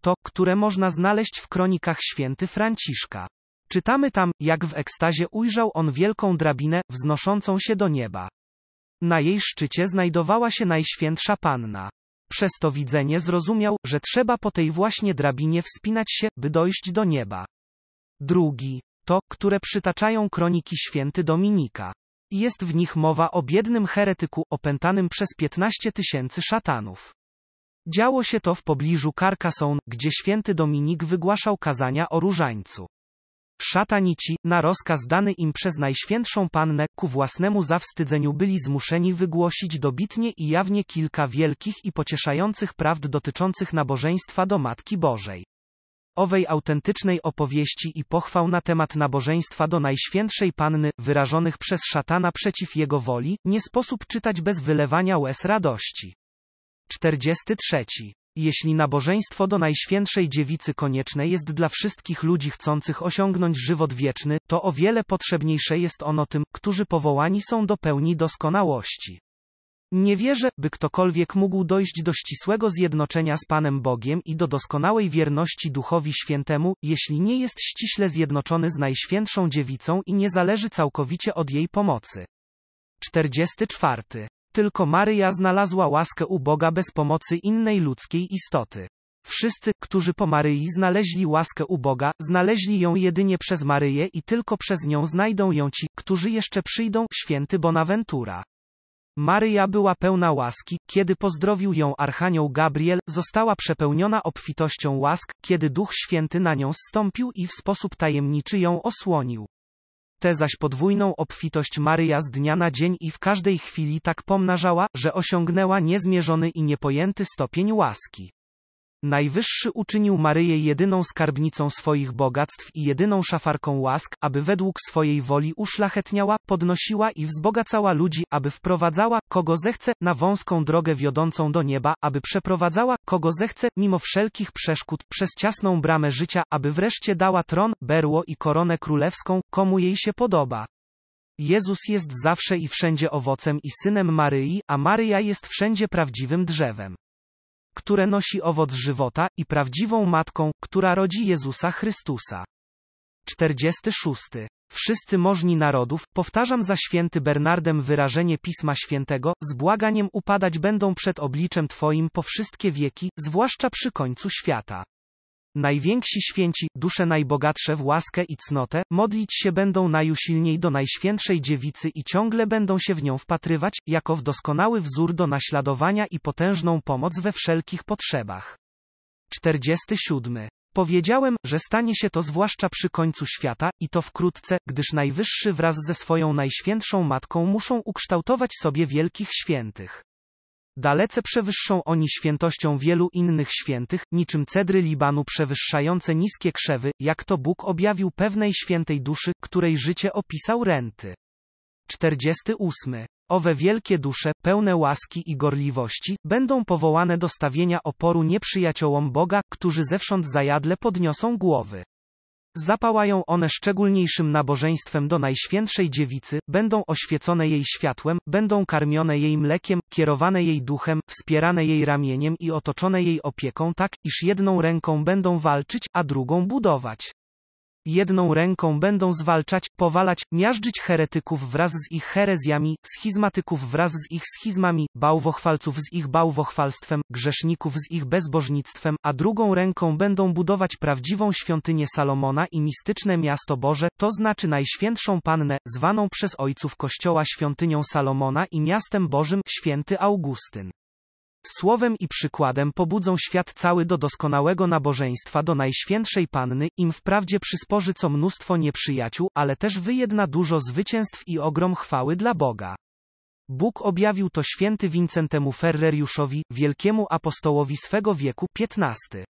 to, które można znaleźć w kronikach święty Franciszka. Czytamy tam, jak w ekstazie ujrzał on wielką drabinę, wznoszącą się do nieba. Na jej szczycie znajdowała się Najświętsza Panna. Przez to widzenie zrozumiał, że trzeba po tej właśnie drabinie wspinać się, by dojść do nieba. Drugi, to, które przytaczają kroniki święty Dominika. Jest w nich mowa o biednym heretyku opętanym przez 15 tysięcy szatanów. Działo się to w pobliżu Carcassonne, gdzie święty Dominik wygłaszał kazania o różańcu. Szatanici, na rozkaz dany im przez Najświętszą Pannę, ku własnemu zawstydzeniu byli zmuszeni wygłosić dobitnie i jawnie kilka wielkich i pocieszających prawd dotyczących nabożeństwa do Matki Bożej. Owej autentycznej opowieści i pochwał na temat nabożeństwa do Najświętszej Panny, wyrażonych przez szatana przeciw jego woli, nie sposób czytać bez wylewania łez radości. 43. Jeśli nabożeństwo do Najświętszej Dziewicy konieczne jest dla wszystkich ludzi chcących osiągnąć żywot wieczny, to o wiele potrzebniejsze jest ono tym, którzy powołani są do pełni doskonałości. Nie wierzę, by ktokolwiek mógł dojść do ścisłego zjednoczenia z Panem Bogiem i do doskonałej wierności Duchowi Świętemu, jeśli nie jest ściśle zjednoczony z Najświętszą Dziewicą i nie zależy całkowicie od jej pomocy. 44. Tylko Maryja znalazła łaskę u Boga bez pomocy innej ludzkiej istoty. Wszyscy, którzy po Maryi znaleźli łaskę u Boga, znaleźli ją jedynie przez Maryję i tylko przez nią znajdą ją ci, którzy jeszcze przyjdą, święty Bonaventura. Maryja była pełna łaski, kiedy pozdrowił ją Archanioł Gabriel, została przepełniona obfitością łask, kiedy Duch Święty na nią zstąpił i w sposób tajemniczy ją osłonił tę zaś podwójną obfitość Maryja z dnia na dzień i w każdej chwili tak pomnażała, że osiągnęła niezmierzony i niepojęty stopień łaski. Najwyższy uczynił Maryję jedyną skarbnicą swoich bogactw i jedyną szafarką łask, aby według swojej woli uszlachetniała, podnosiła i wzbogacała ludzi, aby wprowadzała, kogo zechce, na wąską drogę wiodącą do nieba, aby przeprowadzała, kogo zechce, mimo wszelkich przeszkód, przez ciasną bramę życia, aby wreszcie dała tron, berło i koronę królewską, komu jej się podoba. Jezus jest zawsze i wszędzie owocem i synem Maryi, a Maryja jest wszędzie prawdziwym drzewem które nosi owoc żywota, i prawdziwą matką, która rodzi Jezusa Chrystusa. 46. Wszyscy możni narodów, powtarzam za święty Bernardem wyrażenie Pisma Świętego, z błaganiem upadać będą przed obliczem Twoim po wszystkie wieki, zwłaszcza przy końcu świata. Najwięksi święci, dusze najbogatsze w łaskę i cnotę, modlić się będą najusilniej do Najświętszej Dziewicy i ciągle będą się w nią wpatrywać, jako w doskonały wzór do naśladowania i potężną pomoc we wszelkich potrzebach. 47. Powiedziałem, że stanie się to zwłaszcza przy końcu świata, i to wkrótce, gdyż Najwyższy wraz ze swoją Najświętszą Matką muszą ukształtować sobie wielkich świętych. Dalece przewyższą oni świętością wielu innych świętych, niczym cedry Libanu przewyższające niskie krzewy, jak to Bóg objawił pewnej świętej duszy, której życie opisał renty. 48. Owe wielkie dusze, pełne łaski i gorliwości, będą powołane do stawienia oporu nieprzyjaciołom Boga, którzy zewsząd zajadle podniosą głowy. Zapałają one szczególniejszym nabożeństwem do Najświętszej Dziewicy, będą oświecone jej światłem, będą karmione jej mlekiem, kierowane jej duchem, wspierane jej ramieniem i otoczone jej opieką tak, iż jedną ręką będą walczyć, a drugą budować. Jedną ręką będą zwalczać, powalać, miażdżyć heretyków wraz z ich herezjami, schizmatyków wraz z ich schizmami, bałwochwalców z ich bałwochwalstwem, grzeszników z ich bezbożnictwem, a drugą ręką będą budować prawdziwą świątynię Salomona i mistyczne miasto Boże, to znaczy Najświętszą Pannę, zwaną przez ojców Kościoła świątynią Salomona i miastem Bożym, święty Augustyn słowem i przykładem pobudzą świat cały do doskonałego nabożeństwa do Najświętszej Panny, im wprawdzie przysporzy co mnóstwo nieprzyjaciół, ale też wyjedna dużo zwycięstw i ogrom chwały dla Boga. Bóg objawił to święty Wincentemu Ferreriuszowi, wielkiemu apostołowi swego wieku XV.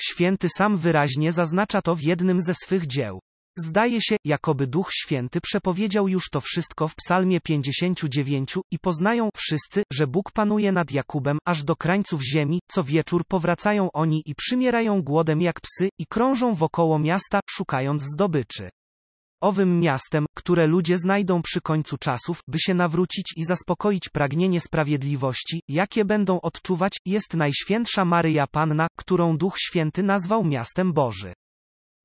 Święty sam wyraźnie zaznacza to w jednym ze swych dzieł. Zdaje się, jakoby Duch Święty przepowiedział już to wszystko w Psalmie 59 i poznają wszyscy, że Bóg panuje nad Jakubem aż do krańców ziemi, co wieczór powracają oni i przymierają głodem jak psy i krążą wokoło miasta, szukając zdobyczy. Owym miastem, które ludzie znajdą przy końcu czasów, by się nawrócić i zaspokoić pragnienie sprawiedliwości, jakie będą odczuwać, jest Najświętsza Maryja Panna, którą Duch Święty nazwał miastem Boży.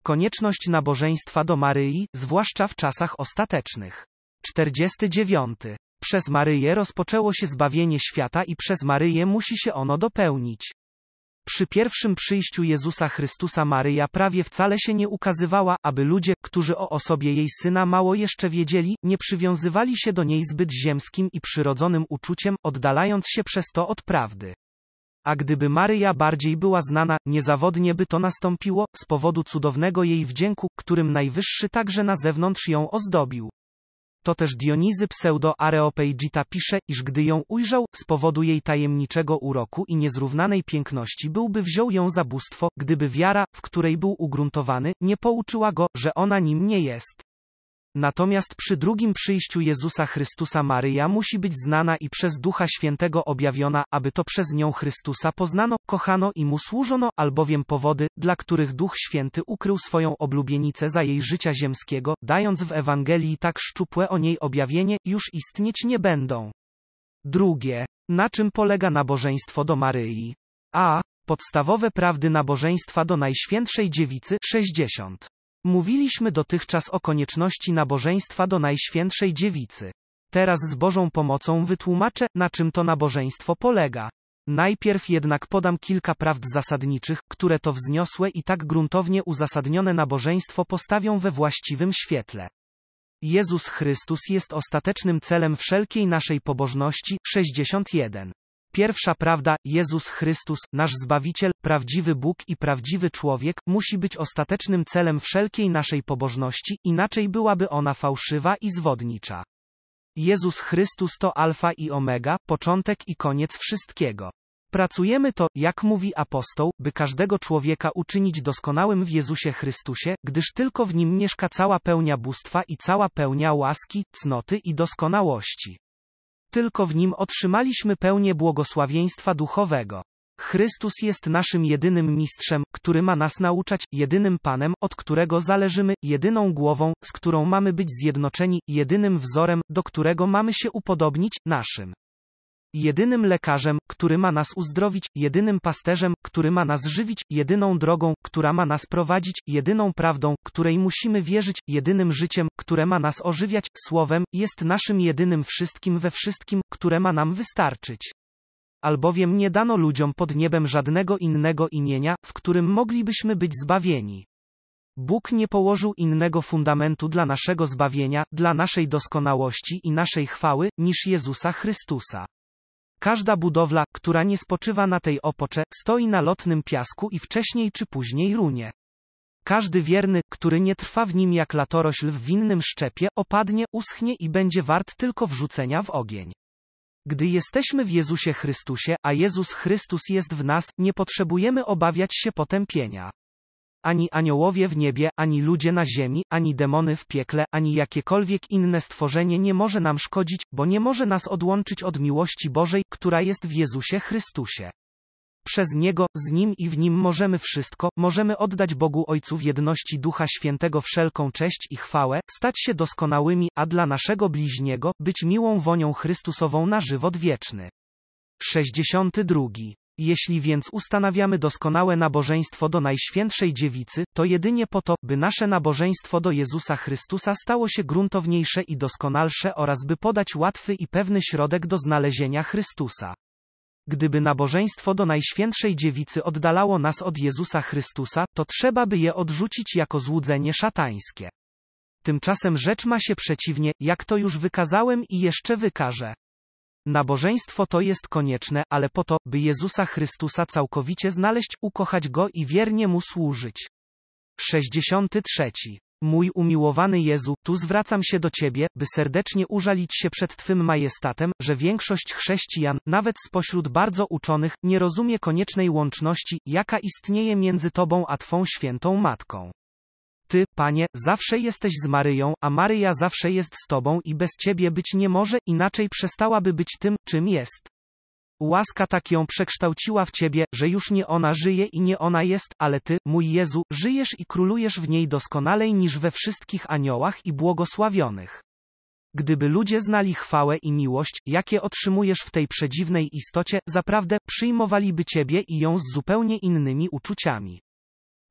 Konieczność nabożeństwa do Maryi, zwłaszcza w czasach ostatecznych. 49. Przez Maryję rozpoczęło się zbawienie świata i przez Maryję musi się ono dopełnić. Przy pierwszym przyjściu Jezusa Chrystusa Maryja prawie wcale się nie ukazywała, aby ludzie, którzy o osobie jej syna mało jeszcze wiedzieli, nie przywiązywali się do niej zbyt ziemskim i przyrodzonym uczuciem, oddalając się przez to od prawdy. A gdyby Maryja bardziej była znana, niezawodnie by to nastąpiło, z powodu cudownego jej wdzięku, którym Najwyższy także na zewnątrz ją ozdobił. Toteż Dionizy pseudo-Areopeigita pisze, iż gdy ją ujrzał, z powodu jej tajemniczego uroku i niezrównanej piękności byłby wziął ją za bóstwo, gdyby wiara, w której był ugruntowany, nie pouczyła go, że ona nim nie jest. Natomiast przy drugim przyjściu Jezusa Chrystusa Maryja musi być znana i przez Ducha Świętego objawiona, aby to przez nią Chrystusa poznano, kochano i mu służono, albowiem powody, dla których Duch Święty ukrył swoją oblubienicę za jej życia ziemskiego, dając w Ewangelii tak szczupłe o niej objawienie, już istnieć nie będą. Drugie. Na czym polega nabożeństwo do Maryi? A. Podstawowe prawdy nabożeństwa do Najświętszej Dziewicy 60. Mówiliśmy dotychczas o konieczności nabożeństwa do Najświętszej Dziewicy. Teraz z Bożą pomocą wytłumaczę, na czym to nabożeństwo polega. Najpierw jednak podam kilka prawd zasadniczych, które to wzniosłe i tak gruntownie uzasadnione nabożeństwo postawią we właściwym świetle. Jezus Chrystus jest ostatecznym celem wszelkiej naszej pobożności. 61. Pierwsza prawda, Jezus Chrystus, nasz Zbawiciel, prawdziwy Bóg i prawdziwy człowiek, musi być ostatecznym celem wszelkiej naszej pobożności, inaczej byłaby ona fałszywa i zwodnicza. Jezus Chrystus to alfa i omega, początek i koniec wszystkiego. Pracujemy to, jak mówi apostoł, by każdego człowieka uczynić doskonałym w Jezusie Chrystusie, gdyż tylko w nim mieszka cała pełnia bóstwa i cała pełnia łaski, cnoty i doskonałości tylko w Nim otrzymaliśmy pełnię błogosławieństwa duchowego. Chrystus jest naszym jedynym mistrzem, który ma nas nauczać, jedynym Panem, od którego zależymy, jedyną głową, z którą mamy być zjednoczeni, jedynym wzorem, do którego mamy się upodobnić, naszym jedynym lekarzem, który ma nas uzdrowić, jedynym pasterzem, który ma nas żywić, jedyną drogą, która ma nas prowadzić, jedyną prawdą, której musimy wierzyć, jedynym życiem, które ma nas ożywiać, słowem, jest naszym jedynym wszystkim we wszystkim, które ma nam wystarczyć. Albowiem nie dano ludziom pod niebem żadnego innego imienia, w którym moglibyśmy być zbawieni. Bóg nie położył innego fundamentu dla naszego zbawienia, dla naszej doskonałości i naszej chwały, niż Jezusa Chrystusa. Każda budowla, która nie spoczywa na tej opocze, stoi na lotnym piasku i wcześniej czy później runie. Każdy wierny, który nie trwa w nim jak latorośl w winnym szczepie, opadnie, uschnie i będzie wart tylko wrzucenia w ogień. Gdy jesteśmy w Jezusie Chrystusie, a Jezus Chrystus jest w nas, nie potrzebujemy obawiać się potępienia ani aniołowie w niebie, ani ludzie na ziemi, ani demony w piekle, ani jakiekolwiek inne stworzenie nie może nam szkodzić, bo nie może nas odłączyć od miłości Bożej, która jest w Jezusie Chrystusie. Przez Niego, z Nim i w Nim możemy wszystko, możemy oddać Bogu Ojcu w jedności Ducha Świętego wszelką cześć i chwałę, stać się doskonałymi, a dla naszego bliźniego, być miłą wonią Chrystusową na żywot wieczny. 62. Jeśli więc ustanawiamy doskonałe nabożeństwo do Najświętszej Dziewicy, to jedynie po to, by nasze nabożeństwo do Jezusa Chrystusa stało się gruntowniejsze i doskonalsze oraz by podać łatwy i pewny środek do znalezienia Chrystusa. Gdyby nabożeństwo do Najświętszej Dziewicy oddalało nas od Jezusa Chrystusa, to trzeba by je odrzucić jako złudzenie szatańskie. Tymczasem rzecz ma się przeciwnie, jak to już wykazałem i jeszcze wykażę. Nabożeństwo to jest konieczne, ale po to, by Jezusa Chrystusa całkowicie znaleźć, ukochać Go i wiernie Mu służyć. 63. Mój umiłowany Jezu, tu zwracam się do Ciebie, by serdecznie użalić się przed Twym majestatem, że większość chrześcijan, nawet spośród bardzo uczonych, nie rozumie koniecznej łączności, jaka istnieje między Tobą a Twą świętą Matką. Ty, Panie, zawsze jesteś z Maryją, a Maryja zawsze jest z Tobą i bez Ciebie być nie może, inaczej przestałaby być tym, czym jest. Łaska tak ją przekształciła w Ciebie, że już nie ona żyje i nie ona jest, ale Ty, mój Jezu, żyjesz i królujesz w niej doskonalej niż we wszystkich aniołach i błogosławionych. Gdyby ludzie znali chwałę i miłość, jakie otrzymujesz w tej przedziwnej istocie, zaprawdę przyjmowaliby Ciebie i ją z zupełnie innymi uczuciami.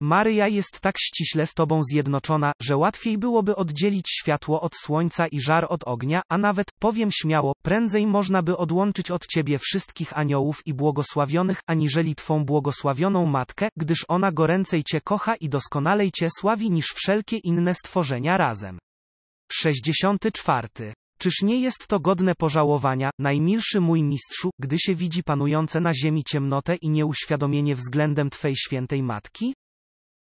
Maryja jest tak ściśle z Tobą zjednoczona, że łatwiej byłoby oddzielić światło od słońca i żar od ognia, a nawet, powiem śmiało, prędzej można by odłączyć od Ciebie wszystkich aniołów i błogosławionych, aniżeli Twą błogosławioną Matkę, gdyż ona goręcej Cię kocha i doskonalej Cię sławi niż wszelkie inne stworzenia razem. 64. Czyż nie jest to godne pożałowania, najmilszy mój mistrzu, gdy się widzi panujące na ziemi ciemnotę i nieuświadomienie względem Twej świętej Matki?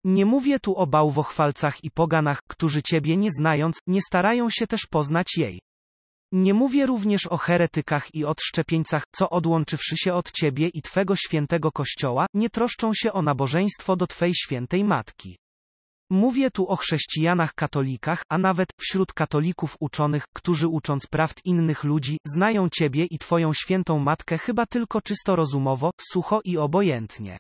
Nie mówię tu o bałwochwalcach i poganach, którzy Ciebie nie znając, nie starają się też poznać jej. Nie mówię również o heretykach i odszczepieńcach, co odłączywszy się od Ciebie i Twego świętego Kościoła, nie troszczą się o nabożeństwo do Twej świętej Matki. Mówię tu o chrześcijanach katolikach, a nawet wśród katolików uczonych, którzy ucząc prawd innych ludzi, znają Ciebie i Twoją świętą Matkę chyba tylko czysto rozumowo, sucho i obojętnie.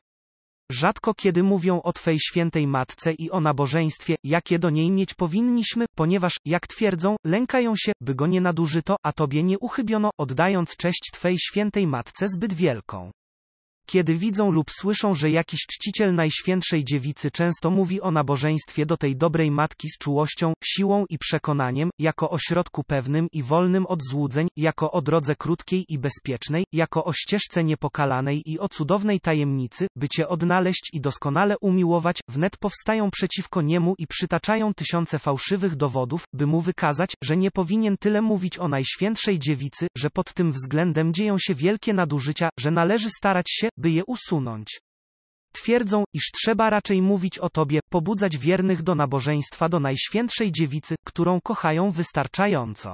Rzadko kiedy mówią o Twej świętej matce i o nabożeństwie, jakie do niej mieć powinniśmy, ponieważ, jak twierdzą, lękają się, by go nie nadużyto, a Tobie nie uchybiono, oddając cześć Twej świętej matce zbyt wielką. Kiedy widzą lub słyszą, że jakiś czciciel Najświętszej Dziewicy często mówi o nabożeństwie do tej dobrej matki z czułością, siłą i przekonaniem, jako o środku pewnym i wolnym od złudzeń, jako o drodze krótkiej i bezpiecznej, jako o ścieżce niepokalanej i o cudownej tajemnicy, by cię odnaleźć i doskonale umiłować, wnet powstają przeciwko niemu i przytaczają tysiące fałszywych dowodów, by mu wykazać, że nie powinien tyle mówić o Najświętszej Dziewicy, że pod tym względem dzieją się wielkie nadużycia, że należy starać się, by je usunąć. Twierdzą, iż trzeba raczej mówić o Tobie, pobudzać wiernych do nabożeństwa do Najświętszej Dziewicy, którą kochają wystarczająco.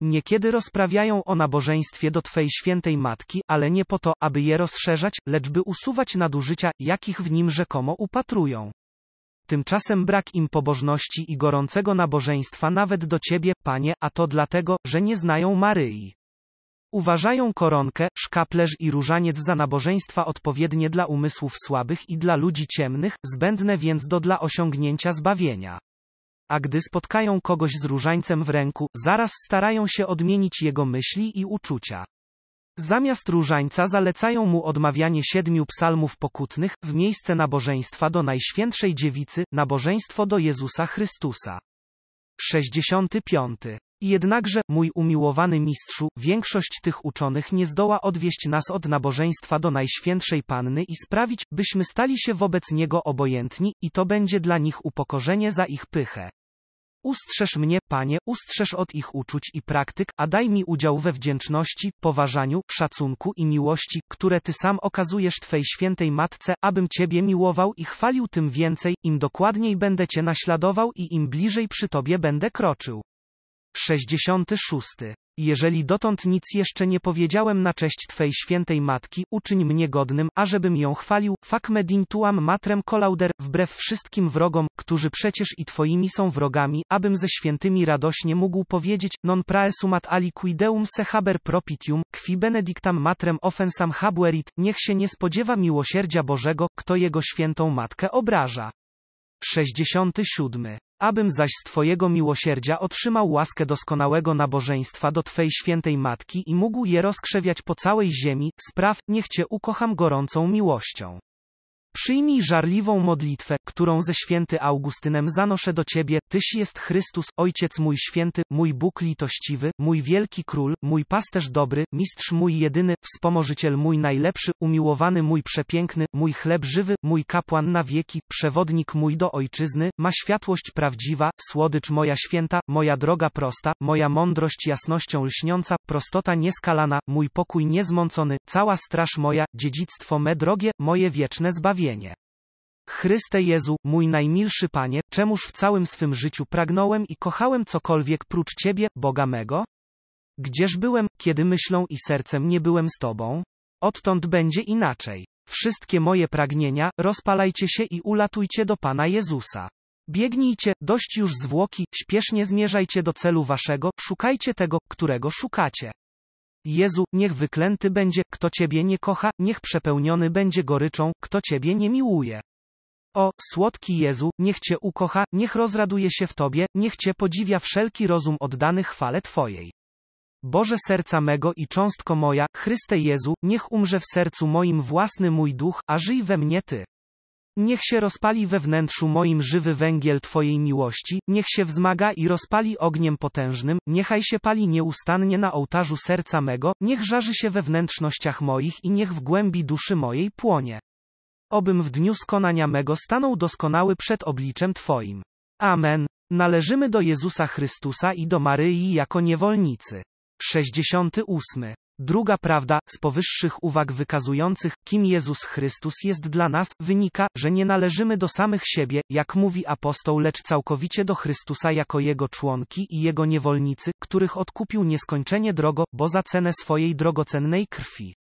Niekiedy rozprawiają o nabożeństwie do Twej świętej matki, ale nie po to, aby je rozszerzać, lecz by usuwać nadużycia, jakich w nim rzekomo upatrują. Tymczasem brak im pobożności i gorącego nabożeństwa nawet do Ciebie, Panie, a to dlatego, że nie znają Maryi. Uważają koronkę, szkaplerz i różaniec za nabożeństwa odpowiednie dla umysłów słabych i dla ludzi ciemnych, zbędne więc do dla osiągnięcia zbawienia. A gdy spotkają kogoś z różańcem w ręku, zaraz starają się odmienić jego myśli i uczucia. Zamiast różańca zalecają mu odmawianie siedmiu psalmów pokutnych, w miejsce nabożeństwa do Najświętszej Dziewicy, nabożeństwo do Jezusa Chrystusa. 65. Jednakże, mój umiłowany mistrzu, większość tych uczonych nie zdoła odwieść nas od nabożeństwa do Najświętszej Panny i sprawić, byśmy stali się wobec Niego obojętni, i to będzie dla nich upokorzenie za ich pychę. Ustrzeż mnie, Panie, ustrzeż od ich uczuć i praktyk, a daj mi udział we wdzięczności, poważaniu, szacunku i miłości, które Ty sam okazujesz Twej świętej Matce, abym Ciebie miłował i chwalił tym więcej, im dokładniej będę Cię naśladował i im bliżej przy Tobie będę kroczył. 66. Jeżeli dotąd nic jeszcze nie powiedziałem na cześć Twej świętej matki, uczyń mnie godnym, ażebym ją chwalił, fakme dintuam matrem kolauder, wbrew wszystkim wrogom, którzy przecież i Twoimi są wrogami, abym ze świętymi radośnie mógł powiedzieć, non praesumat ali quideum se haber propitium, qui benedictam matrem offensam habuerit, niech się nie spodziewa miłosierdzia Bożego, kto jego świętą matkę obraża. 67. Abym zaś z Twojego miłosierdzia otrzymał łaskę doskonałego nabożeństwa do Twej świętej Matki i mógł je rozkrzewiać po całej ziemi, spraw, niech Cię ukocham gorącą miłością. Przyjmij żarliwą modlitwę, którą ze święty Augustynem zanoszę do Ciebie, Tyś jest Chrystus, Ojciec mój święty, mój Bóg litościwy, mój wielki król, mój pasterz dobry, mistrz mój jedyny, wspomożyciel mój najlepszy, umiłowany mój przepiękny, mój chleb żywy, mój kapłan na wieki, przewodnik mój do ojczyzny, ma światłość prawdziwa, słodycz moja święta, moja droga prosta, moja mądrość jasnością lśniąca, prostota nieskalana, mój pokój niezmącony, cała straż moja, dziedzictwo me drogie, moje wieczne zbawienie zbawienie. Chryste Jezu, mój najmilszy Panie, czemuż w całym swym życiu pragnąłem i kochałem cokolwiek prócz Ciebie, Boga mego? Gdzież byłem, kiedy myślą i sercem nie byłem z Tobą? Odtąd będzie inaczej. Wszystkie moje pragnienia, rozpalajcie się i ulatujcie do Pana Jezusa. Biegnijcie, dość już zwłoki, śpiesznie zmierzajcie do celu waszego, szukajcie tego, którego szukacie. Jezu, niech wyklęty będzie, kto Ciebie nie kocha, niech przepełniony będzie goryczą, kto Ciebie nie miłuje. O, słodki Jezu, niech Cię ukocha, niech rozraduje się w Tobie, niech Cię podziwia wszelki rozum oddany chwale Twojej. Boże serca mego i cząstko moja, Chryste Jezu, niech umrze w sercu moim własny mój duch, a żyj we mnie Ty. Niech się rozpali we wnętrzu moim żywy węgiel Twojej miłości, niech się wzmaga i rozpali ogniem potężnym, niechaj się pali nieustannie na ołtarzu serca mego, niech żarzy się we wnętrznościach moich i niech w głębi duszy mojej płonie. Obym w dniu skonania mego stanął doskonały przed obliczem Twoim. Amen. Należymy do Jezusa Chrystusa i do Maryi jako niewolnicy. 68. Druga prawda, z powyższych uwag wykazujących, kim Jezus Chrystus jest dla nas, wynika, że nie należymy do samych siebie, jak mówi apostoł, lecz całkowicie do Chrystusa jako Jego członki i Jego niewolnicy, których odkupił nieskończenie drogo, bo za cenę swojej drogocennej krwi.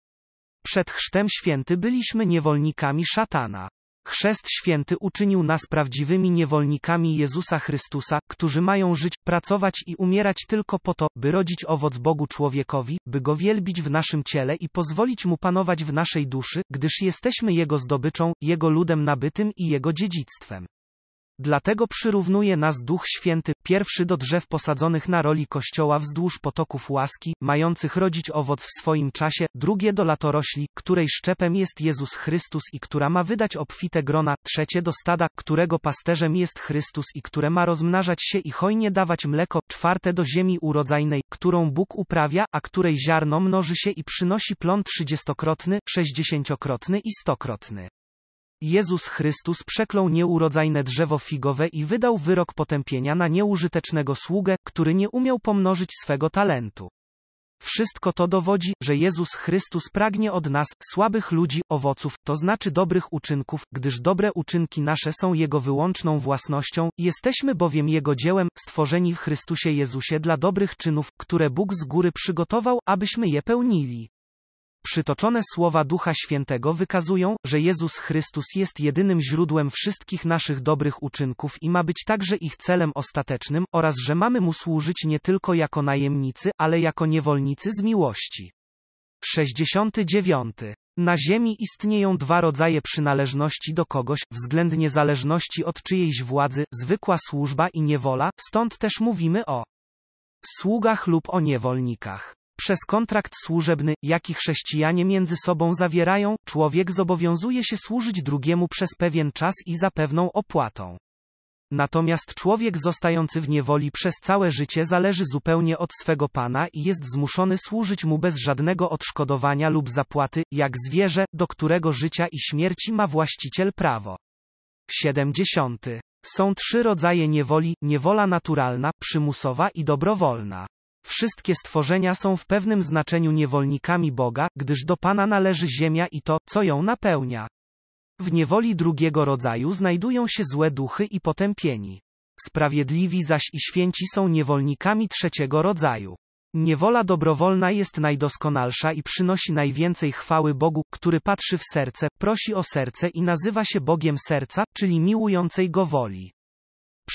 Przed chrztem święty byliśmy niewolnikami szatana. Chrzest święty uczynił nas prawdziwymi niewolnikami Jezusa Chrystusa, którzy mają żyć, pracować i umierać tylko po to, by rodzić owoc Bogu człowiekowi, by go wielbić w naszym ciele i pozwolić mu panować w naszej duszy, gdyż jesteśmy jego zdobyczą, jego ludem nabytym i jego dziedzictwem. Dlatego przyrównuje nas Duch Święty, pierwszy do drzew posadzonych na roli kościoła wzdłuż potoków łaski, mających rodzić owoc w swoim czasie, drugie do latorośli, której szczepem jest Jezus Chrystus i która ma wydać obfite grona, trzecie do stada, którego pasterzem jest Chrystus i które ma rozmnażać się i hojnie dawać mleko, czwarte do ziemi urodzajnej, którą Bóg uprawia, a której ziarno mnoży się i przynosi plon trzydziestokrotny, sześćdziesięciokrotny i stokrotny. Jezus Chrystus przeklął nieurodzajne drzewo figowe i wydał wyrok potępienia na nieużytecznego sługę, który nie umiał pomnożyć swego talentu. Wszystko to dowodzi, że Jezus Chrystus pragnie od nas, słabych ludzi, owoców, to znaczy dobrych uczynków, gdyż dobre uczynki nasze są Jego wyłączną własnością, jesteśmy bowiem Jego dziełem, stworzeni w Chrystusie Jezusie dla dobrych czynów, które Bóg z góry przygotował, abyśmy je pełnili. Przytoczone słowa Ducha Świętego wykazują, że Jezus Chrystus jest jedynym źródłem wszystkich naszych dobrych uczynków i ma być także ich celem ostatecznym, oraz że mamy mu służyć nie tylko jako najemnicy, ale jako niewolnicy z miłości. 69. Na Ziemi istnieją dwa rodzaje przynależności do kogoś, względnie zależności od czyjejś władzy, zwykła służba i niewola, stąd też mówimy o sługach lub o niewolnikach. Przez kontrakt służebny, jaki chrześcijanie między sobą zawierają, człowiek zobowiązuje się służyć drugiemu przez pewien czas i za pewną opłatą. Natomiast człowiek zostający w niewoli przez całe życie zależy zupełnie od swego pana i jest zmuszony służyć mu bez żadnego odszkodowania lub zapłaty, jak zwierzę, do którego życia i śmierci ma właściciel prawo. 70. Są trzy rodzaje niewoli: niewola naturalna, przymusowa i dobrowolna. Wszystkie stworzenia są w pewnym znaczeniu niewolnikami Boga, gdyż do Pana należy ziemia i to, co ją napełnia. W niewoli drugiego rodzaju znajdują się złe duchy i potępieni. Sprawiedliwi zaś i święci są niewolnikami trzeciego rodzaju. Niewola dobrowolna jest najdoskonalsza i przynosi najwięcej chwały Bogu, który patrzy w serce, prosi o serce i nazywa się Bogiem serca, czyli miłującej go woli.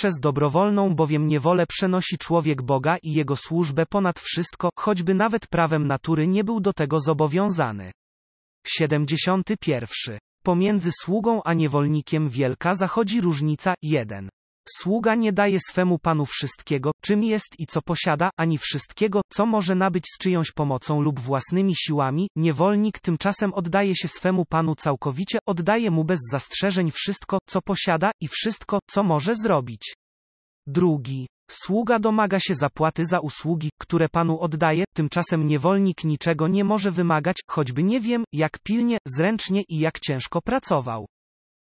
Przez dobrowolną bowiem niewolę przenosi człowiek Boga i jego służbę ponad wszystko, choćby nawet prawem natury nie był do tego zobowiązany. 71. Pomiędzy sługą a niewolnikiem wielka zachodzi różnica 1. Sługa nie daje swemu panu wszystkiego, czym jest i co posiada, ani wszystkiego, co może nabyć z czyjąś pomocą lub własnymi siłami, niewolnik tymczasem oddaje się swemu panu całkowicie, oddaje mu bez zastrzeżeń wszystko, co posiada i wszystko, co może zrobić. Drugi. Sługa domaga się zapłaty za usługi, które panu oddaje, tymczasem niewolnik niczego nie może wymagać, choćby nie wiem, jak pilnie, zręcznie i jak ciężko pracował.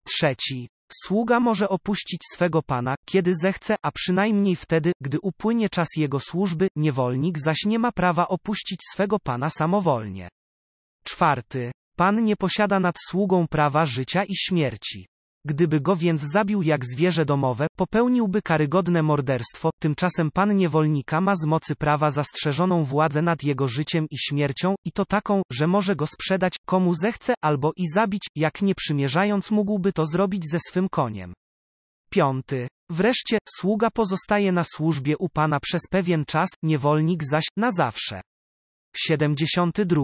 Trzeci. Sługa może opuścić swego pana, kiedy zechce, a przynajmniej wtedy, gdy upłynie czas jego służby, niewolnik zaś nie ma prawa opuścić swego pana samowolnie. Czwarty. Pan nie posiada nad sługą prawa życia i śmierci. Gdyby go więc zabił jak zwierzę domowe, popełniłby karygodne morderstwo, tymczasem pan niewolnika ma z mocy prawa zastrzeżoną władzę nad jego życiem i śmiercią, i to taką, że może go sprzedać, komu zechce, albo i zabić, jak nie przymierzając mógłby to zrobić ze swym koniem. Piąty. Wreszcie, sługa pozostaje na służbie u pana przez pewien czas, niewolnik zaś, na zawsze. 72.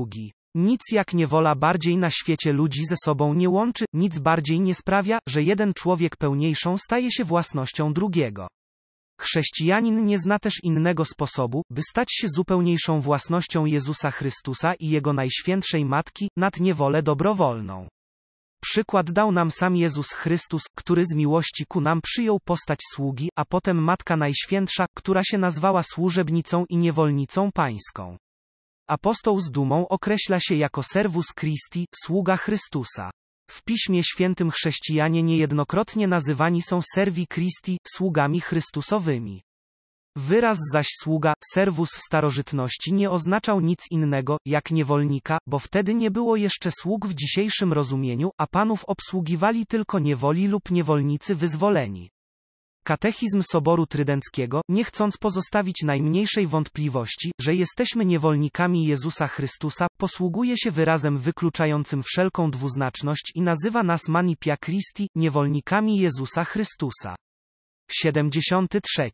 Nic jak niewola bardziej na świecie ludzi ze sobą nie łączy, nic bardziej nie sprawia, że jeden człowiek pełniejszą staje się własnością drugiego. Chrześcijanin nie zna też innego sposobu, by stać się zupełniejszą własnością Jezusa Chrystusa i Jego Najświętszej Matki, nad niewolę dobrowolną. Przykład dał nam sam Jezus Chrystus, który z miłości ku nam przyjął postać sługi, a potem Matka Najświętsza, która się nazwała służebnicą i niewolnicą pańską. Apostoł z dumą określa się jako serwus Christi, sługa Chrystusa. W Piśmie Świętym chrześcijanie niejednokrotnie nazywani są serwi Christi, sługami Chrystusowymi. Wyraz zaś sługa, serwus w starożytności nie oznaczał nic innego, jak niewolnika, bo wtedy nie było jeszcze sług w dzisiejszym rozumieniu, a panów obsługiwali tylko niewoli lub niewolnicy wyzwoleni. Katechizm Soboru Trydenckiego, nie chcąc pozostawić najmniejszej wątpliwości, że jesteśmy niewolnikami Jezusa Chrystusa, posługuje się wyrazem wykluczającym wszelką dwuznaczność i nazywa nas manipia Christi, niewolnikami Jezusa Chrystusa. 73.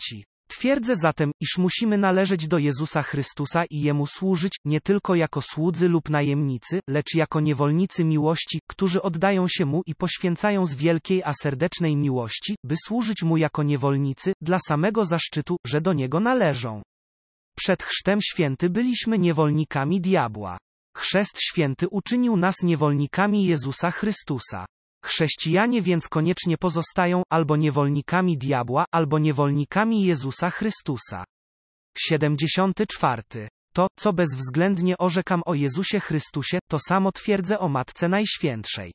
Twierdzę zatem, iż musimy należeć do Jezusa Chrystusa i Jemu służyć, nie tylko jako słudzy lub najemnicy, lecz jako niewolnicy miłości, którzy oddają się Mu i poświęcają z wielkiej a serdecznej miłości, by służyć Mu jako niewolnicy, dla samego zaszczytu, że do Niego należą. Przed chrztem święty byliśmy niewolnikami diabła. Chrzest święty uczynił nas niewolnikami Jezusa Chrystusa. Chrześcijanie więc koniecznie pozostają albo niewolnikami diabła, albo niewolnikami Jezusa Chrystusa. 74. To, co bezwzględnie orzekam o Jezusie Chrystusie, to samo twierdzę o Matce Najświętszej.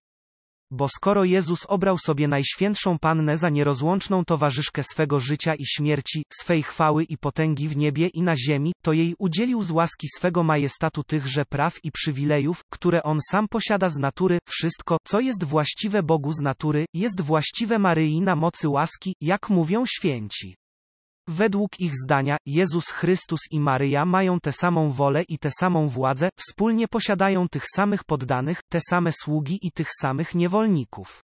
Bo skoro Jezus obrał sobie Najświętszą Pannę za nierozłączną towarzyszkę swego życia i śmierci, swej chwały i potęgi w niebie i na ziemi, to jej udzielił z łaski swego majestatu tychże praw i przywilejów, które on sam posiada z natury, wszystko, co jest właściwe Bogu z natury, jest właściwe Maryi na mocy łaski, jak mówią święci. Według ich zdania, Jezus Chrystus i Maryja mają tę samą wolę i tę samą władzę, wspólnie posiadają tych samych poddanych, te same sługi i tych samych niewolników.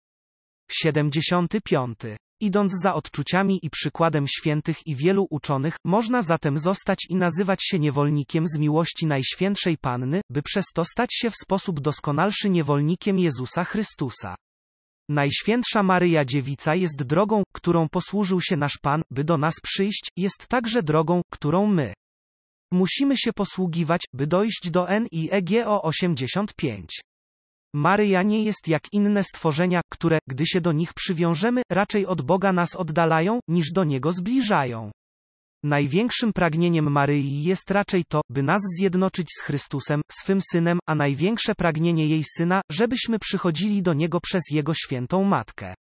75. Idąc za odczuciami i przykładem świętych i wielu uczonych, można zatem zostać i nazywać się niewolnikiem z miłości Najświętszej Panny, by przez to stać się w sposób doskonalszy niewolnikiem Jezusa Chrystusa. Najświętsza Maryja Dziewica jest drogą, którą posłużył się nasz Pan, by do nas przyjść, jest także drogą, którą my musimy się posługiwać, by dojść do NIEGO e 85. Maryja nie jest jak inne stworzenia, które, gdy się do nich przywiążemy, raczej od Boga nas oddalają, niż do Niego zbliżają. Największym pragnieniem Maryi jest raczej to, by nas zjednoczyć z Chrystusem, swym Synem, a największe pragnienie jej Syna, żebyśmy przychodzili do Niego przez Jego świętą Matkę.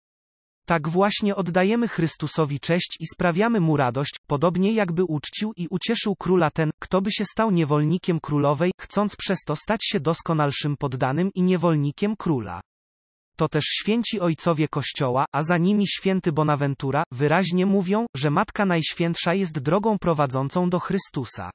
Tak właśnie oddajemy Chrystusowi cześć i sprawiamy Mu radość, podobnie jakby uczcił i ucieszył króla ten, kto by się stał niewolnikiem królowej, chcąc przez to stać się doskonalszym poddanym i niewolnikiem króla. To też święci ojcowie Kościoła, a za nimi święty Bonaventura, wyraźnie mówią, że Matka Najświętsza jest drogą prowadzącą do Chrystusa.